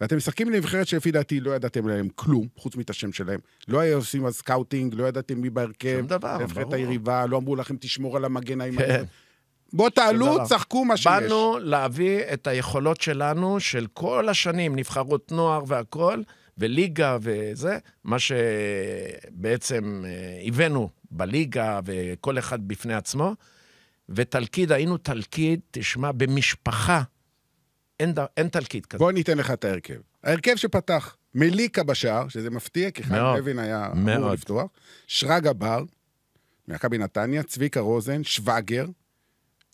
ואתם משחקים לנבחרת שלפי דעתי לא ידעתם להם כלום, חוץ מאת השם שלהם. לא היו עושים אז סקאוטינג, לא ידעתם מי בהרכב, שום דבר, ברור. נבחרת היריבה, לא אמרו לכם תשמור על המגן הימני. כן. בוא תעלו, צחקו מה שיש. באנו להביא את היכולות שלנו, של כל השנים, נבחרות נוער והכול, וליגה וזה, מה שבעצם אה, הבאנו בליגה וכל אחד בפני עצמו. ותלכיד, היינו תלכיד, תשמע, במשפחה אין, ד... אין תלקיט כזה. בוא ניתן לך את ההרכב. ההרכב שפתח, מליקה בשער, שזה מפתיע, כי חיים לוין היה מאוד. אמור לפתוח, שרגא בר, מכבי נתניה, צביקה רוזן, שווגר,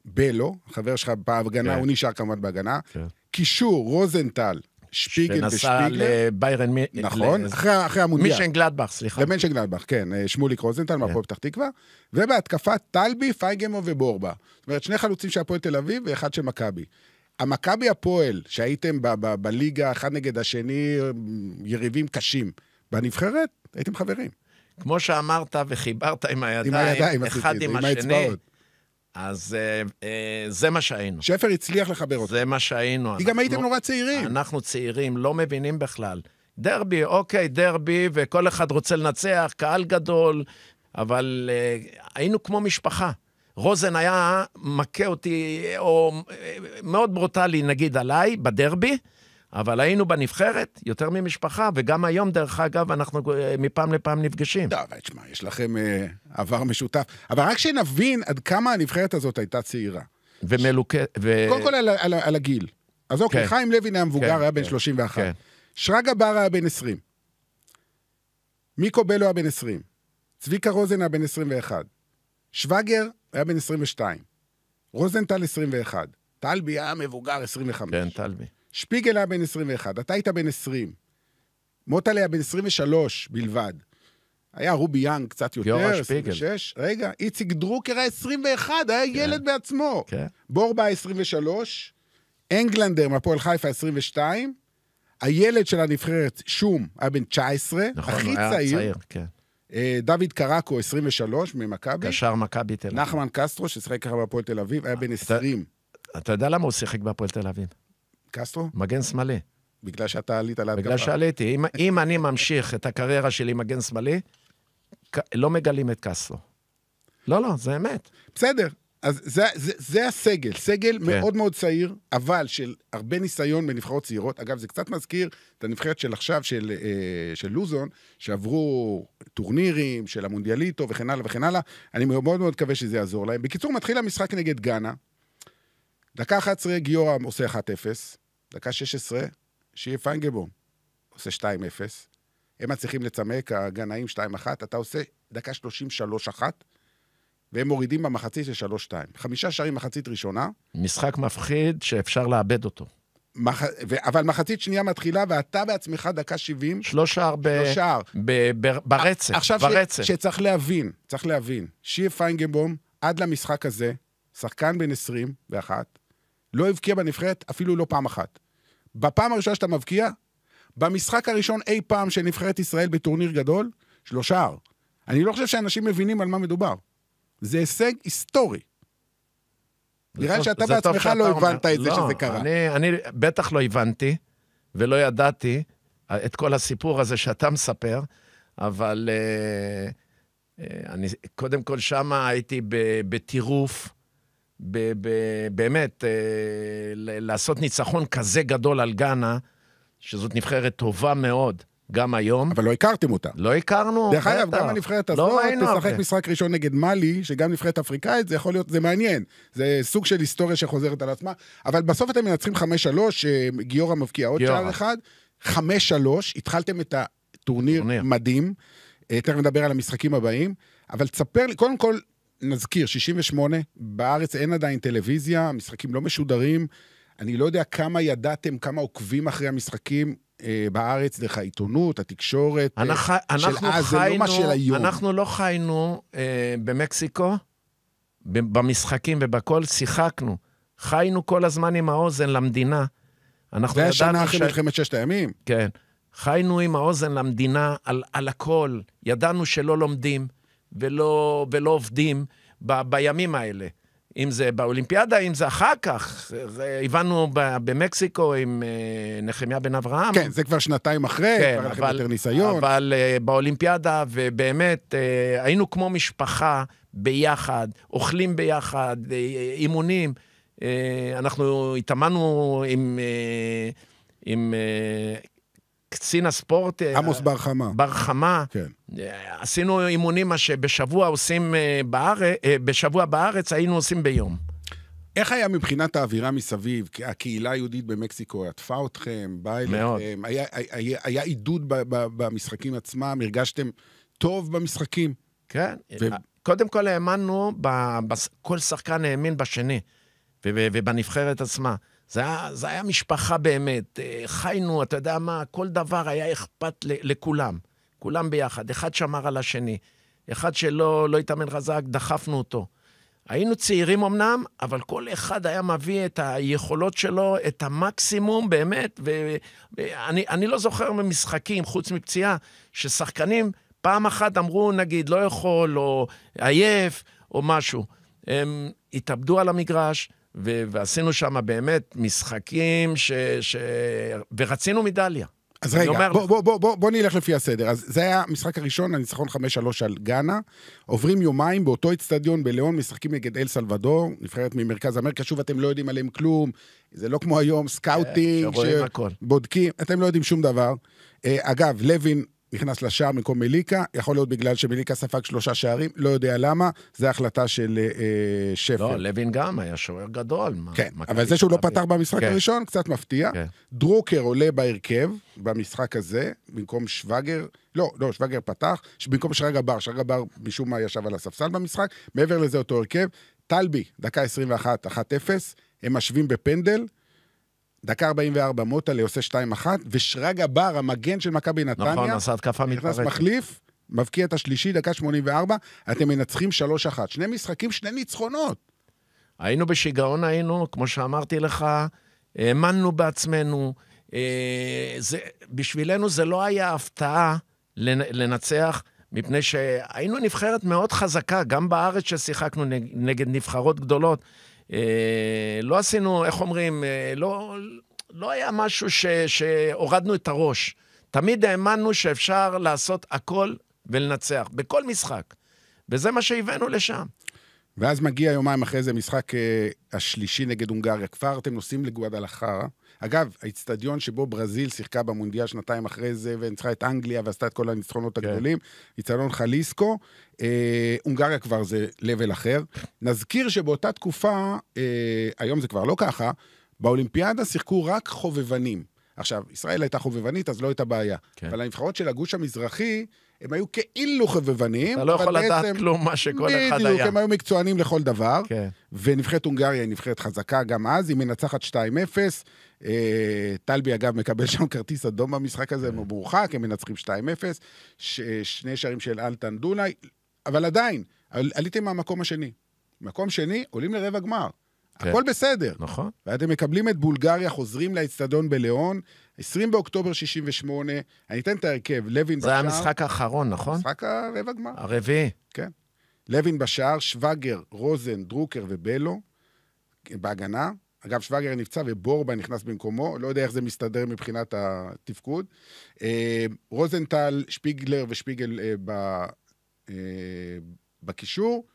בלו, חבר שלך בהפגנה, כן. הוא נשאר כמובן בהגנה, כן. קישור, רוזנטל, שפיגל ושפיגל. שנסע לביירן מ... נכון, ל... אחרי, אחרי המונדיאל. מישן גלדבך, סליחה. למישן גלדבך, כן. אה, שמוליק רוזנטל כן. מהפועל פתח תקווה. ובהתקפה טלבי, פייגמו ובורבה. זאת אומרת, שני חלוצים של הפועל תל אביב ואחד של מכבי. המכבי הפועל, שהייתם בליגה אחד נגד השני, יריבים קשים, בנבחרת הייתם חברים. כמו שאמרת וחיברת עם הידיים, עם הידיים אחד עם, עם השני, האצבעות. אז אה, אה, זה מה שהיינו. שפר הצליח לחבר אותך. זה מה שהיינו. כי גם הייתם נורא צעירים. אנחנו צעירים, לא מבינים בכלל. דרבי, אוקיי, דרבי, וכל אחד רוצה לנצח, קהל גדול, אבל אה, היינו כמו משפחה. רוזן היה מכה אותי, או מאוד ברוטלי, נגיד, עליי, בדרבי, אבל היינו בנבחרת יותר ממשפחה, וגם היום, דרך אגב, אנחנו אה, מפעם לפעם נפגשים. טוב, אבל תשמע, יש לכם אה, עבר משותף. אבל רק שנבין עד כמה הנבחרת הזאת הייתה צעירה. ומלוקה... ו... קודם כל על, על, על הגיל. אז אוקיי, כן. חיים לוין מבוגר, כן, היה בן כן, 31. כן. שרגא בר היה בן 20. מיקו בלו היה בן 20. צביקה רוזן היה בן 21. שווגר היה בן 22. רוזנטל 21. טלבי היה מבוגר 25. כן, טלבי. שפיגל היה בן 21, אתה היית בן 20. מוטל היה בן 23 בלבד. היה רובי יאנג קצת יותר, 26. רגע, איציק דרוקר היה 21, היה כן. ילד בעצמו. כן. בורבה 23, אנגלנדר מהפועל חיפה 22, הילד של הנבחרת, שום, היה בן 19, נכון, הכי צעיר. צעיר כן. אה, דוד קרקו, 23, ממכבי. קשר מכבי תל אביב. נחמן קסטרו, ששיחק ככה בהפועל תל אביב, היה בן 20. אתה יודע למה הוא שיחק בהפועל תל אביב? קסטרו? מגן שמאלי. בגלל שאתה עלית להתקפה. בגלל שעליתי. אם, אם אני ממשיך את הקריירה שלי מגן שמאלי, לא מגלים את קסטרו. לא, לא, זה אמת. בסדר, אז זה, זה, זה הסגל, סגל כן. מאוד מאוד צעיר, אבל של הרבה ניסיון בנבחרות צעירות. אגב, זה קצת מזכיר את הנבחרת של עכשיו, של, אה, של לוזון, שעברו טורנירים, של המונדיאליטו וכן הלאה וכן הלאה. אני מאוד מאוד מקווה שזה יעזור להם. בקיצור, מתחיל המשחק נגד גאנה. דקה 11, גיורא עושה 1-0. דקה 16, שיהיה פיינגבום עושה 2-0. הם מצליחים לצמק, הגנאים 2-1, אתה עושה דקה 33-1. והם מורידים במחצית של 3-2. חמישה שערים מחצית ראשונה. משחק מפחיד שאפשר לאבד אותו. מח... ו... אבל מחצית שנייה מתחילה, ואתה בעצמך דקה 70. שלוש שער ב... שלוש שער. ב... ב... ברצף, עכשיו ברצף. עכשיו, ש... שצריך להבין, צריך להבין, שיהיה פיינגנבום, עד למשחק הזה, שחקן בן 21, לא הבקיע בנבחרת אפילו לא פעם אחת. בפעם הראשונה שאתה מבקיע, במשחק הראשון אי פעם של נבחרת ישראל בטורניר גדול, שלושה. אני לא חושב שאנשים מבינים על מה מדובר. זה הישג היסטורי. נראה לי שאתה בעצמך לא הבנת את זה לא, שזה קרה. אני בטח לא הבנתי ולא ידעתי את כל הסיפור הזה שאתה מספר, אבל אה, אה, אני קודם כל שם הייתי בטירוף. ב- ב- באמת, אה, לעשות ניצחון כזה גדול על גאנה, שזאת נבחרת טובה מאוד, גם היום. אבל לא הכרתם אותה. לא הכרנו, דרך אגב, גם הנבחרת לא הזאת לא תשחק משחק ראשון נגד מאלי, שגם נבחרת אפריקאית, זה יכול להיות, זה מעניין. זה סוג של היסטוריה שחוזרת על עצמה. אבל בסוף אתם מנצחים 5-3, אה, גיורא מבקיע עוד שער אחד. 5-3, התחלתם את הטורניר טורניר. מדהים. אה, תכף נדבר על המשחקים הבאים. אבל תספר לי, קודם כל, נזכיר, 68, בארץ אין עדיין טלוויזיה, המשחקים לא משודרים. אני לא יודע כמה ידעתם, כמה עוקבים אחרי המשחקים. אה, בארץ דרך העיתונות, התקשורת אה, אנחנו, של אנחנו אז, זה לא מה של היום. אנחנו לא חיינו אה, במקסיקו, במשחקים ובכל, שיחקנו. חיינו כל הזמן עם האוזן למדינה. אנחנו ידענו... זה היה שנה אחרי ש... מלחמת ששת הימים. כן. חיינו עם האוזן למדינה על, על הכל. ידענו שלא לומדים ולא, ולא עובדים ב, בימים האלה. אם זה באולימפיאדה, אם זה אחר כך. זה הבנו במקסיקו עם אה, נחמיה בן אברהם. כן, זה כבר שנתיים אחרי, כן, כבר היה יותר ניסיון. אבל אה, באולימפיאדה, ובאמת, אה, היינו כמו משפחה ביחד, אוכלים ביחד, אימונים. אנחנו התאמנו עם... עם קצין הספורט... אה, עמוס בר חמה. בר חמה. כן. אה, עשינו אימונים, מה שבשבוע עושים אה, בארץ, בשבוע בארץ היינו עושים ביום. איך היה מבחינת האווירה מסביב? הקהילה היהודית במקסיקו עטפה אתכם, באה אליכם? מאוד. היה, היה, היה עידוד ב, ב, במשחקים עצמם? הרגשתם טוב במשחקים? כן. ו... קודם כל האמנו, כל שחקן האמין בשני ובנבחרת עצמה. זה היה, זה היה משפחה באמת. אה, חיינו, אתה יודע מה, כל דבר היה אכפת לכולם. כולם ביחד. אחד שמר על השני. אחד שלא לא התאמן חזק, דחפנו אותו. היינו צעירים אמנם, אבל כל אחד היה מביא את היכולות שלו, את המקסימום באמת, ואני לא זוכר ממשחקים, חוץ מפציעה, ששחקנים פעם אחת אמרו, נגיד, לא יכול, או עייף, או משהו. הם התאבדו על המגרש, ו- ועשינו שם באמת משחקים, ש- ש- ורצינו מדליה. אז רגע, אומר... בוא, בוא, בוא, בוא, בוא נלך לפי הסדר. אז זה היה המשחק הראשון, הניצחון 5-3 על גאנה. עוברים יומיים באותו אצטדיון בליאון, משחקים נגד אל סלבדור, נבחרת ממרכז אמריקה. שוב, אתם לא יודעים עליהם כלום, זה לא כמו היום, כן, סקאוטינג, שבודקים, אתם לא יודעים שום דבר. אה, אגב, לוין נכנס לשער במקום מליקה, יכול להיות בגלל שמליקה ספג שלושה שערים, לא יודע למה, זו החלטה של אה, שפר. לא, לוין גם היה שוער גדול. כן, מה, אבל זה שהוא לא פתח במשחק כן. הראשון, קצת מפתיע. כן. דרוקר עולה בהרכב, במשחק הזה, במקום שווגר, לא, לא, שווגר פתח, במקום שרגע בר, שרגע בר משום מה ישב על הספסל במשחק, מעבר לזה אותו הרכב. טלבי, דקה 21, 1-0, הם משווים בפנדל. דקה 44, מוטלה עושה 2-1, ושרגא בר, המגן של מכבי נתניה, נכון, עשה התקפה מתפרקת. נכנס מחליף, מבקיע את השלישי, דקה 84, אתם מנצחים 3-1. שני משחקים, שני ניצחונות. היינו בשיגעון, היינו, כמו שאמרתי לך, האמנו בעצמנו. אה, זה, בשבילנו זה לא היה הפתעה לנצח, מפני שהיינו נבחרת מאוד חזקה, גם בארץ ששיחקנו נגד נבחרות גדולות. אה, לא עשינו, איך אומרים, אה, לא, לא היה משהו ש, שהורדנו את הראש. תמיד האמנו שאפשר לעשות הכל ולנצח, בכל משחק. וזה מה שהבאנו לשם. ואז מגיע יומיים אחרי זה משחק אה, השלישי נגד הונגריה. כבר אתם נוסעים לגואדלחרה. אגב, האיצטדיון שבו ברזיל שיחקה במונדיאל שנתיים אחרי זה, וניצחה את אנגליה ועשתה את כל הניצחונות כן. הגדולים, איצטדיון חליסקו, אה, הונגריה כבר זה לבל אחר. נזכיר שבאותה תקופה, אה, היום זה כבר לא ככה, באולימפיאדה שיחקו רק חובבנים. עכשיו, ישראל הייתה חובבנית, אז לא הייתה בעיה. כן. אבל הנבחרות של הגוש המזרחי, הם היו כאילו חובבנים. אתה לא יכול לדעת בעצם, כלום מה שכל אחד היה. בדיוק, הם היו מקצוענים לכל דבר. כן. ונבחרת הונגריה היא נבחרת חזקה גם אז, היא מנצחת 2-0, אה, טלבי, אגב, מקבל שם כרטיס אדום במשחק הזה, הם כן. מורחק, הם מנצחים 2-0, ש- אה, שני שערים של אלטן דונאי, אבל עדיין, על, עליתם מהמקום השני. מקום שני, עולים לרבע גמר. כן. הכל בסדר. נכון. ואתם מקבלים את בולגריה, חוזרים לאצטדיון בליאון, 20 באוקטובר 68, אני אתן את ההרכב, לוין בשער. זה היה המשחק האחרון, נכון? משחק הרבע גמר. הרביעי. כן. לוין בשער, שווגר, רוזן, דרוקר ובלו בהגנה, אגב, שוואגר נפצע ובורבה נכנס במקומו, לא יודע איך זה מסתדר מבחינת התפקוד. אה, רוזנטל, שפיגלר ושפיגל אה, ב... אה, בקישור,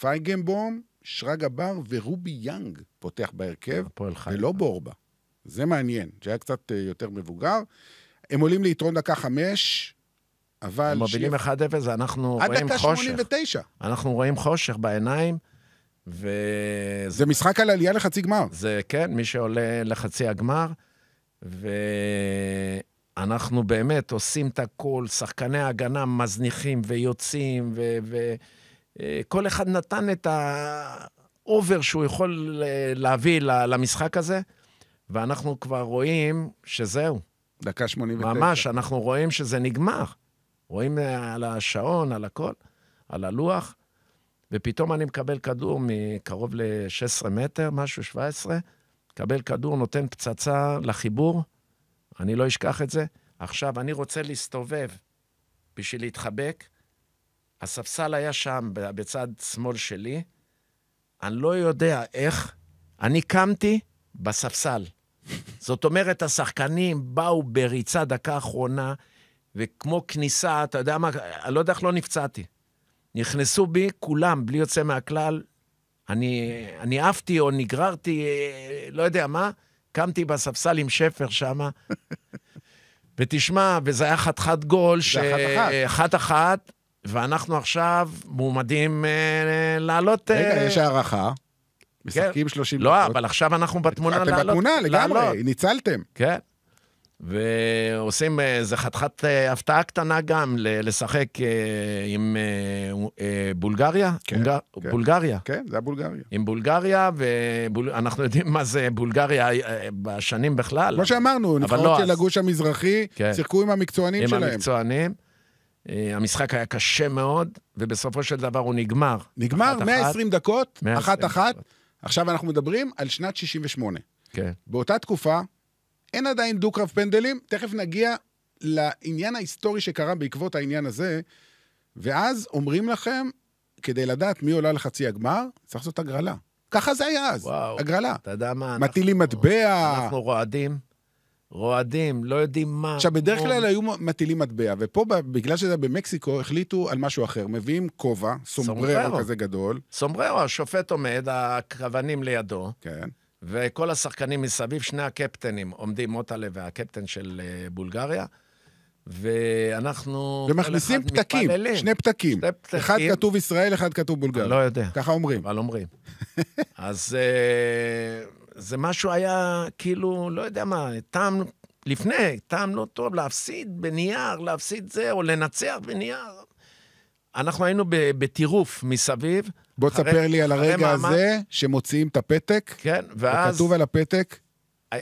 פייגנבום, שרגא בר ורובי יאנג פותח בהרכב, ולא בורבה. זה מעניין, שהיה קצת אה, יותר מבוגר. הם עולים ליתרון דקה חמש, אבל... הם מובילים 1-0, אנחנו רואים חושך. עד דקה 89. אנחנו רואים חושך בעיניים. ו... זה משחק על עלייה לחצי גמר. זה, כן, מי שעולה לחצי הגמר. ואנחנו באמת עושים את הכול, שחקני ההגנה מזניחים ויוצאים, וכל ו... אה, אחד נתן את האובר שהוא יכול להביא למשחק הזה, ואנחנו כבר רואים שזהו. דקה 89. ממש, אנחנו רואים שזה נגמר. רואים אה, על השעון, על הכל, על הלוח. ופתאום אני מקבל כדור מקרוב ל-16 מטר, משהו, 17, מקבל כדור, נותן פצצה לחיבור, אני לא אשכח את זה. עכשיו, אני רוצה להסתובב בשביל להתחבק. הספסל היה שם, בצד שמאל שלי. אני לא יודע איך, אני קמתי בספסל. זאת אומרת, השחקנים באו בריצה דקה אחרונה, וכמו כניסה, אתה יודע מה, אני לא יודע איך לא נפצעתי. נכנסו בי כולם, בלי יוצא מהכלל. אני, אני עפתי או נגררתי, אה, לא יודע מה, קמתי בספסל עם שפר שם. ותשמע, וזה היה חתיכת גול, זה אחת-אחת, ואנחנו עכשיו מועמדים אה, לעלות... אה, רגע, אה... יש הערכה. כן. משחקים כן. 30 לא, דקות. לא, אבל עכשיו אנחנו בתמונה לעלות. אתם בתמונה לגמרי, לעלות. ניצלתם. כן. ועושים איזה אה, חתיכת אה, הפתעה קטנה גם, לשחק אה, עם בולגריה. כן, בולגר... כן. בולגריה. כן, זה הבולגריה. עם בולגריה, ואנחנו ובל... יודעים מה זה בולגריה בשנים בכלל. כמו שאמרנו, נבחרות לא של הגוש המזרחי, כן. שיחקו עם המקצוענים עם שלהם. עם המקצוענים. המשחק היה קשה מאוד, ובסופו של דבר הוא נגמר. נגמר, 120 דקות, אחת-אחת. עכשיו אנחנו מדברים על שנת 68. כן. באותה תקופה, אין עדיין דו-קרב פנדלים, תכף נגיע לעניין ההיסטורי שקרה בעקבות העניין הזה, ואז אומרים לכם, כדי לדעת מי עולה לחצי הגמר, צריך לעשות הגרלה. ככה זה היה אז, וואו, הגרלה. אתה יודע מה? מטילים מטבע. אנחנו רועדים, רועדים, לא יודעים מה. עכשיו, בדרך כלל או... היו מטילים מטבע, ופה, בגלל שזה במקסיקו, החליטו על משהו אחר. מביאים כובע, סומבררו כזה גדול. סומבררו, השופט עומד, הכוונים לידו. כן. וכל השחקנים מסביב, שני הקפטנים עומדים, מוטלה והקפטן של אה, בולגריה, ואנחנו... ומכניסים פתקים, מתפללים. שני פתקים. שני פתקים. אחד כתוב ישראל, אחד כתוב בולגריה. לא יודע. ככה אומרים. אבל אומרים. אז uh, זה משהו היה כאילו, לא יודע מה, טעם לפני, טעם לא טוב, להפסיד בנייר, להפסיד זה, או לנצח בנייר. אנחנו היינו בטירוף מסביב. בוא אחרי, תספר לי על הרגע מעמד... הזה שמוציאים את הפתק, כן, ואז... וכתוב על הפתק I... אה,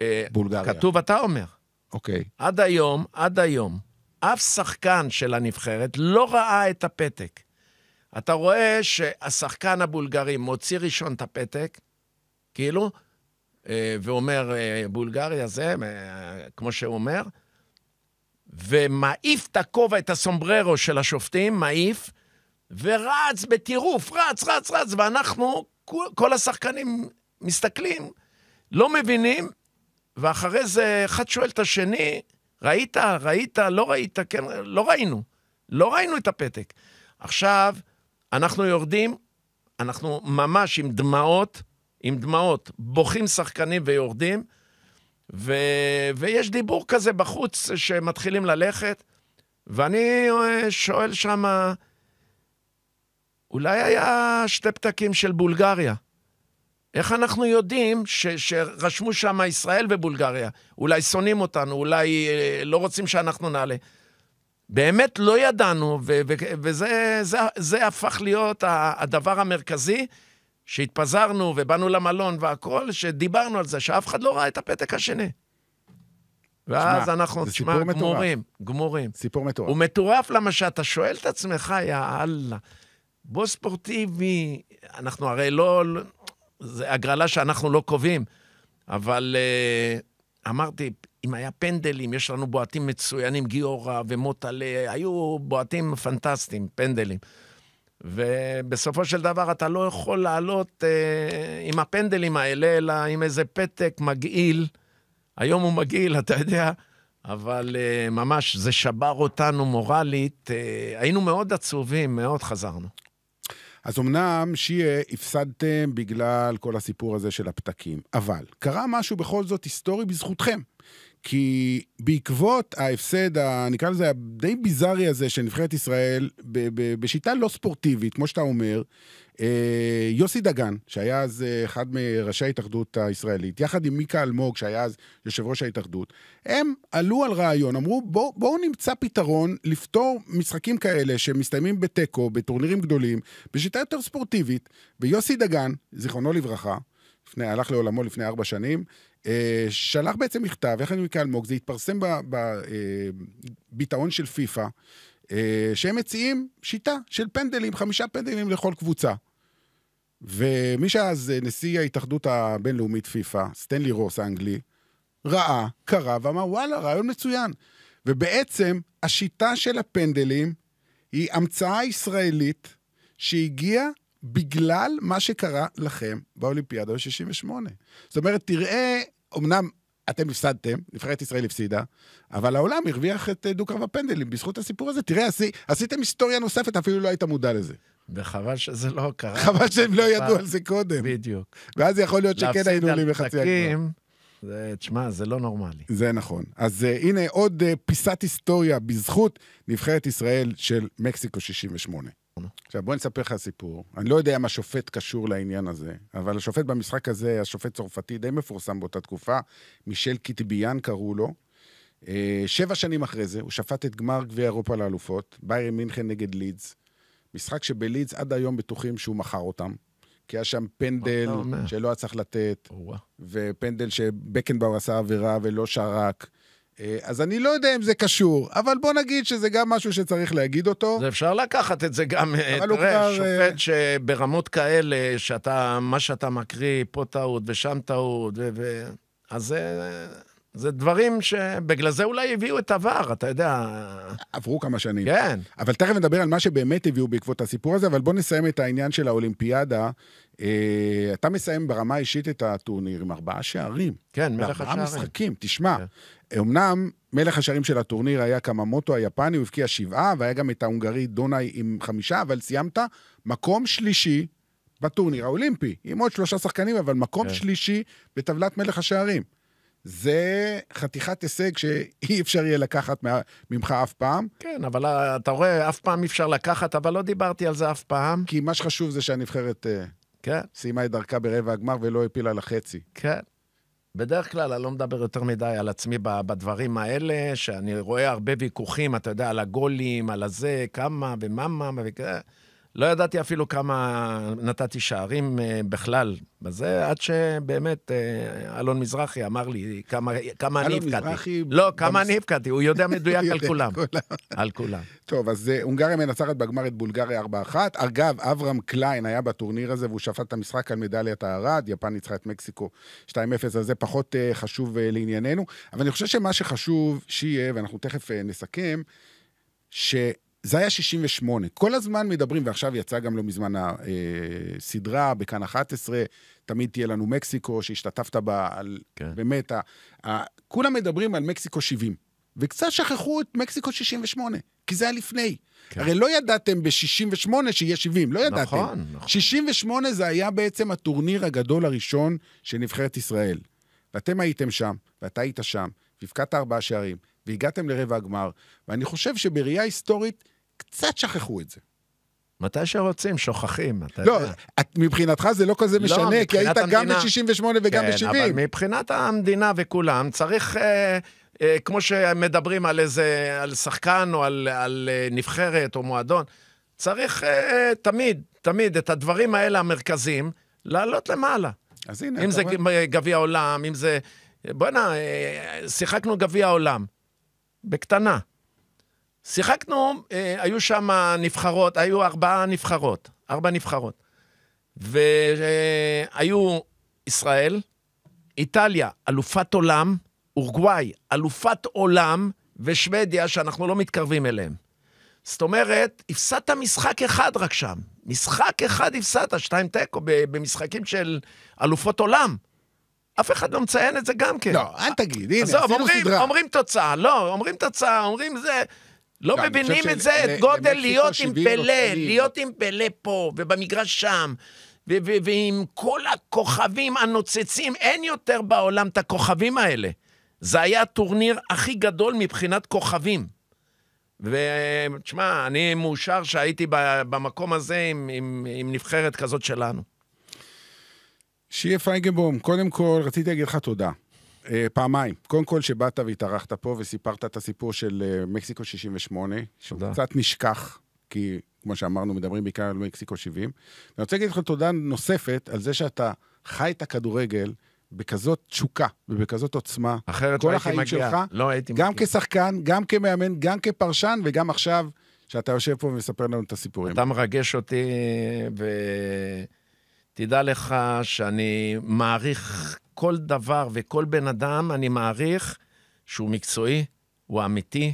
אה, בולגריה. כתוב אתה אומר. אוקיי. Okay. עד היום, עד היום, אף שחקן של הנבחרת לא ראה את הפתק. אתה רואה שהשחקן הבולגרי מוציא ראשון את הפתק, כאילו, אה, ואומר, בולגריה זה, כמו שהוא אומר, ומעיף את הכובע, את הסומבררו של השופטים, מעיף, ורץ בטירוף, רץ, רץ, רץ, ואנחנו, כל השחקנים מסתכלים, לא מבינים, ואחרי זה אחד שואל את השני, ראית, ראית, לא ראית, כן, לא ראינו. לא ראינו את הפתק. עכשיו, אנחנו יורדים, אנחנו ממש עם דמעות, עם דמעות, בוכים שחקנים ויורדים, ו... ויש דיבור כזה בחוץ שמתחילים ללכת, ואני אה, שואל שמה, אולי היה שתי פתקים של בולגריה. איך אנחנו יודעים ש, שרשמו שם ישראל ובולגריה? אולי שונאים אותנו, אולי אה, לא רוצים שאנחנו נעלה. באמת לא ידענו, ו- ו- וזה זה, זה הפך להיות הדבר המרכזי, שהתפזרנו ובאנו למלון והכול, שדיברנו על זה, שאף אחד לא ראה את הפתק השני. ואז שמה, אנחנו, תשמע, גמורים, גמורים. סיפור מטורף. הוא מטורף למה שאתה שואל את עצמך, יא אללה. בוא ספורטיבי, אנחנו הרי לא... זה הגרלה שאנחנו לא קובעים, אבל אה, אמרתי, אם היה פנדלים, יש לנו בועטים מצוינים, גיורא ומוטלה, היו בועטים פנטסטיים, פנדלים. ובסופו של דבר אתה לא יכול לעלות אה, עם הפנדלים האלה, אלא עם איזה פתק מגעיל. היום הוא מגעיל, אתה יודע, אבל אה, ממש זה שבר אותנו מורלית. אה, היינו מאוד עצובים, מאוד חזרנו. אז אמנם, שיהיה, הפסדתם בגלל כל הסיפור הזה של הפתקים, אבל קרה משהו בכל זאת היסטורי בזכותכם. כי בעקבות ההפסד, נקרא לזה, הדי ביזארי הזה של נבחרת ישראל, ב, ב, בשיטה לא ספורטיבית, כמו שאתה אומר, אה, יוסי דגן, שהיה אז אה, אחד מראשי ההתאחדות הישראלית, יחד עם מיקה אלמוג, שהיה אז יושב ראש ההתאחדות, הם עלו על רעיון, אמרו, בואו בוא נמצא פתרון לפתור משחקים כאלה שמסתיימים בתיקו, בטורנירים גדולים, בשיטה יותר ספורטיבית, ויוסי דגן, זיכרונו לברכה, לפני, הלך לעולמו לפני ארבע שנים, אה, שלח בעצם מכתב, יחד עם מיקי אלמוג, זה התפרסם בביטאון אה, של פיפ"א, אה, שהם מציעים שיטה של פנדלים, חמישה פנדלים לכל קבוצה. ומי שאז אה, נשיא ההתאחדות הבינלאומית פיפ"א, סטנלי רוס האנגלי, ראה, קרא ואמר, וואלה, רעיון מצוין. ובעצם השיטה של הפנדלים היא המצאה ישראלית שהגיעה בגלל מה שקרה לכם באולימפיאדה ב-68. זאת אומרת, תראה, אמנם אתם הפסדתם, נבחרת ישראל הפסידה, אבל העולם הרוויח את אה, דו-קרב הפנדלים בזכות הסיפור הזה. תראה, עשי, עשיתם היסטוריה נוספת, אפילו לא היית מודע לזה. וחבל שזה לא קרה. חבל שהם לא ידעו על זה קודם. בדיוק. ואז יכול להיות שכן היינו עולים בחצי הגבוה. זה, תשמע, זה לא נורמלי. זה נכון. אז uh, הנה עוד uh, פיסת היסטוריה בזכות נבחרת ישראל של מקסיקו 68. האחרונה. נכון. עכשיו, בוא נספר לך סיפור. אני לא יודע אם השופט קשור לעניין הזה, אבל השופט במשחק הזה השופט צרפתי די מפורסם באותה תקופה, מישל קיטביאן קראו לו. אה, שבע שנים אחרי זה, הוא שפט את גמר גביע אירופה לאלופות, ביירן מינכן נגד לידס. משחק שבלידס עד היום בטוחים שהוא מכר אותם, כי היה שם פנדל שלא היה צריך לתת, ופנדל שבקנבאו עשה עבירה ולא שרק. אה, אז אני לא יודע אם זה קשור, אבל בוא נגיד שזה גם משהו שצריך להגיד אותו. זה אפשר לקחת את זה גם, אה, תראה, אה, שופט שברמות כאלה, שאתה, מה שאתה מקריא, פה טעות ושם טעות, ו... ו... אז זה... זה דברים שבגלל זה אולי הביאו את עבר, אתה יודע. עברו כמה שנים. כן. אבל תכף נדבר על מה שבאמת הביאו בעקבות הסיפור הזה, אבל בוא נסיים את העניין של האולימפיאדה, אה, אתה מסיים ברמה האישית את הטורניר עם ארבעה שערים. כן, מלך השערים. ארבעה משחקים, תשמע. כן. אמנם מלך השערים של הטורניר היה קממוטו היפני, הוא הבקיע שבעה, והיה גם את ההונגרי דונאי עם חמישה, אבל סיימת מקום שלישי בטורניר האולימפי, עם עוד שלושה שחקנים, אבל מקום כן. שלישי בטבלת מלך השערים. זה חתיכת הישג שאי אפשר יהיה לקחת ממך אף פעם. כן, אבל אה, אתה רואה, אף פעם אי אפשר לקחת, אבל לא דיברתי על זה אף פעם. כי מה שחשוב זה שהנבחרת... אה, כן. סיימה את דרכה ברבע הגמר ולא הפילה לחצי. כן. בדרך כלל אני לא מדבר יותר מדי על עצמי בדברים האלה, שאני רואה הרבה ויכוחים, אתה יודע, על הגולים, על הזה, כמה וממה וכאלה. לא ידעתי אפילו כמה נתתי שערים אה, בכלל בזה, עד שבאמת אה, אלון מזרחי אמר לי כמה, כמה אני הבקעתי. אלון מזרחי... לא, כמה אני הבקעתי, הוא יודע מדויק על כולם. על כולם. טוב, אז אה, הונגריה מנצחת בגמר את בולגריה 4-1. אגב, אברהם קליין היה בטורניר הזה והוא שפט את המשחק על מדליית הארד, יפן ניצחה את מקסיקו 2-0, אז זה פחות חשוב לענייננו. אבל אני חושב שמה שחשוב שיהיה, ואנחנו תכף נסכם, ש... זה היה 68. כל הזמן מדברים, ועכשיו יצא גם לא מזמן הסדרה אה, בכאן 11, תמיד תהיה לנו מקסיקו, שהשתתפת בה, על, כן. באמת, ה, ה, כולם מדברים על מקסיקו 70, וקצת שכחו את מקסיקו 68, כי זה היה לפני. כן. הרי לא ידעתם ב-68 שיהיה 70, לא ידעתם. נכון, נכון. 68 זה היה בעצם הטורניר הגדול הראשון של נבחרת ישראל. ואתם הייתם שם, ואתה היית שם, והבקעת ארבעה שערים, והגעתם לרבע הגמר, ואני חושב שבראייה היסטורית קצת שכחו את זה. מתי שרוצים, שוכחים. אתה לא, יודע. את, מבחינתך זה לא כזה לא, משנה, כי היית המדינה, גם ב-68 וגם כן, ב-70. אבל מבחינת המדינה וכולם, צריך, אה, אה, כמו שמדברים על איזה, על שחקן או על, על אה, נבחרת או מועדון, צריך אה, תמיד, תמיד את הדברים האלה המרכזיים לעלות למעלה. אז הנה, אם זה אומר... גביע עולם, אם זה... בוא'נה, אה, שיחקנו גביע עולם. בקטנה. שיחקנו, אה, היו שם נבחרות, היו ארבע נבחרות, ארבע נבחרות. והיו ישראל, איטליה, אלופת עולם, אורוגוואי, אלופת עולם, ושוודיה, שאנחנו לא מתקרבים אליהם. זאת אומרת, הפסדת משחק אחד רק שם. משחק אחד הפסדת, שתיים תיקו, במשחקים של אלופות עולם. אף אחד לא מציין את זה גם כן. לא, אל תגיד, הנה, עשינו סדרה. עזוב, אומרים תוצאה, לא, אומרים תוצאה, אומרים זה... לא מבינים את זה, את גודל להיות עם פלא, להיות לא. עם פלא פה ובמגרש שם. ועם כל הכוכבים הנוצצים, אין יותר בעולם את הכוכבים האלה. זה היה הטורניר הכי גדול מבחינת כוכבים. ותשמע, אני מאושר שהייתי במקום הזה עם, עם, עם נבחרת כזאת שלנו. שיהיה פייגבום, קודם כל רציתי להגיד לך תודה. אה, פעמיים. קודם כל, שבאת והתארחת פה וסיפרת את הסיפור של אה, מקסיקו 68, שהוא קצת נשכח, כי כמו שאמרנו, מדברים בעיקר על מקסיקו 70. אני רוצה להגיד לך תודה נוספת על זה שאתה חי את הכדורגל בכזאת תשוקה ובכזאת עוצמה. אחרת לא הייתי מגיע. כל החיים שלך, לא הייתי גם מגיע. כשחקן, גם כמאמן, גם כפרשן, וגם עכשיו, שאתה יושב פה ומספר לנו את הסיפורים. אתה מרגש אותי, ותדע לך שאני מעריך כל דבר וכל בן אדם, אני מעריך שהוא מקצועי, הוא אמיתי,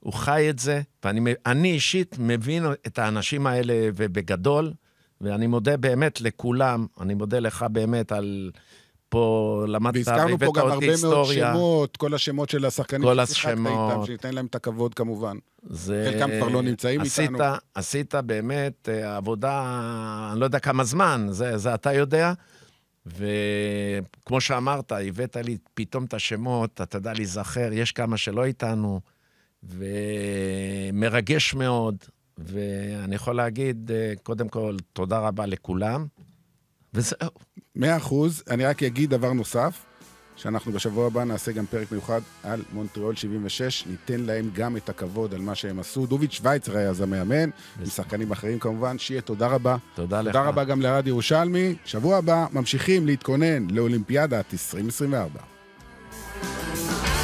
הוא חי את זה, ואני אישית מבין את האנשים האלה, ובגדול, ואני מודה באמת לכולם, אני מודה לך באמת על... פה למדת, היסטוריה. והזכרנו פה גם הרבה היסטוריה. מאוד שמות, כל השמות של השחקנים ששיחקת איתם, שניתן להם את הכבוד כמובן. זה... חלקם כבר לא נמצאים עשית, איתנו. עשית באמת אה, עבודה, אני לא יודע כמה זמן, זה, זה אתה יודע. וכמו שאמרת, הבאת לי פתאום את השמות, אתה יודע להיזכר, יש כמה שלא איתנו, ומרגש מאוד. ואני יכול להגיד, אה, קודם כל, תודה רבה לכולם, וזהו. מאה אחוז. אני רק אגיד דבר נוסף. שאנחנו בשבוע הבא נעשה גם פרק מיוחד על מונטריאול 76, ניתן להם גם את הכבוד על מה שהם עשו. דוביץ' שווייצר היה אז המאמן, עם שחקנים אחרים כמובן, שיהיה תודה רבה. תודה לך. תודה רבה גם לרד ירושלמי. שבוע הבא ממשיכים להתכונן לאולימפיאדת 2024.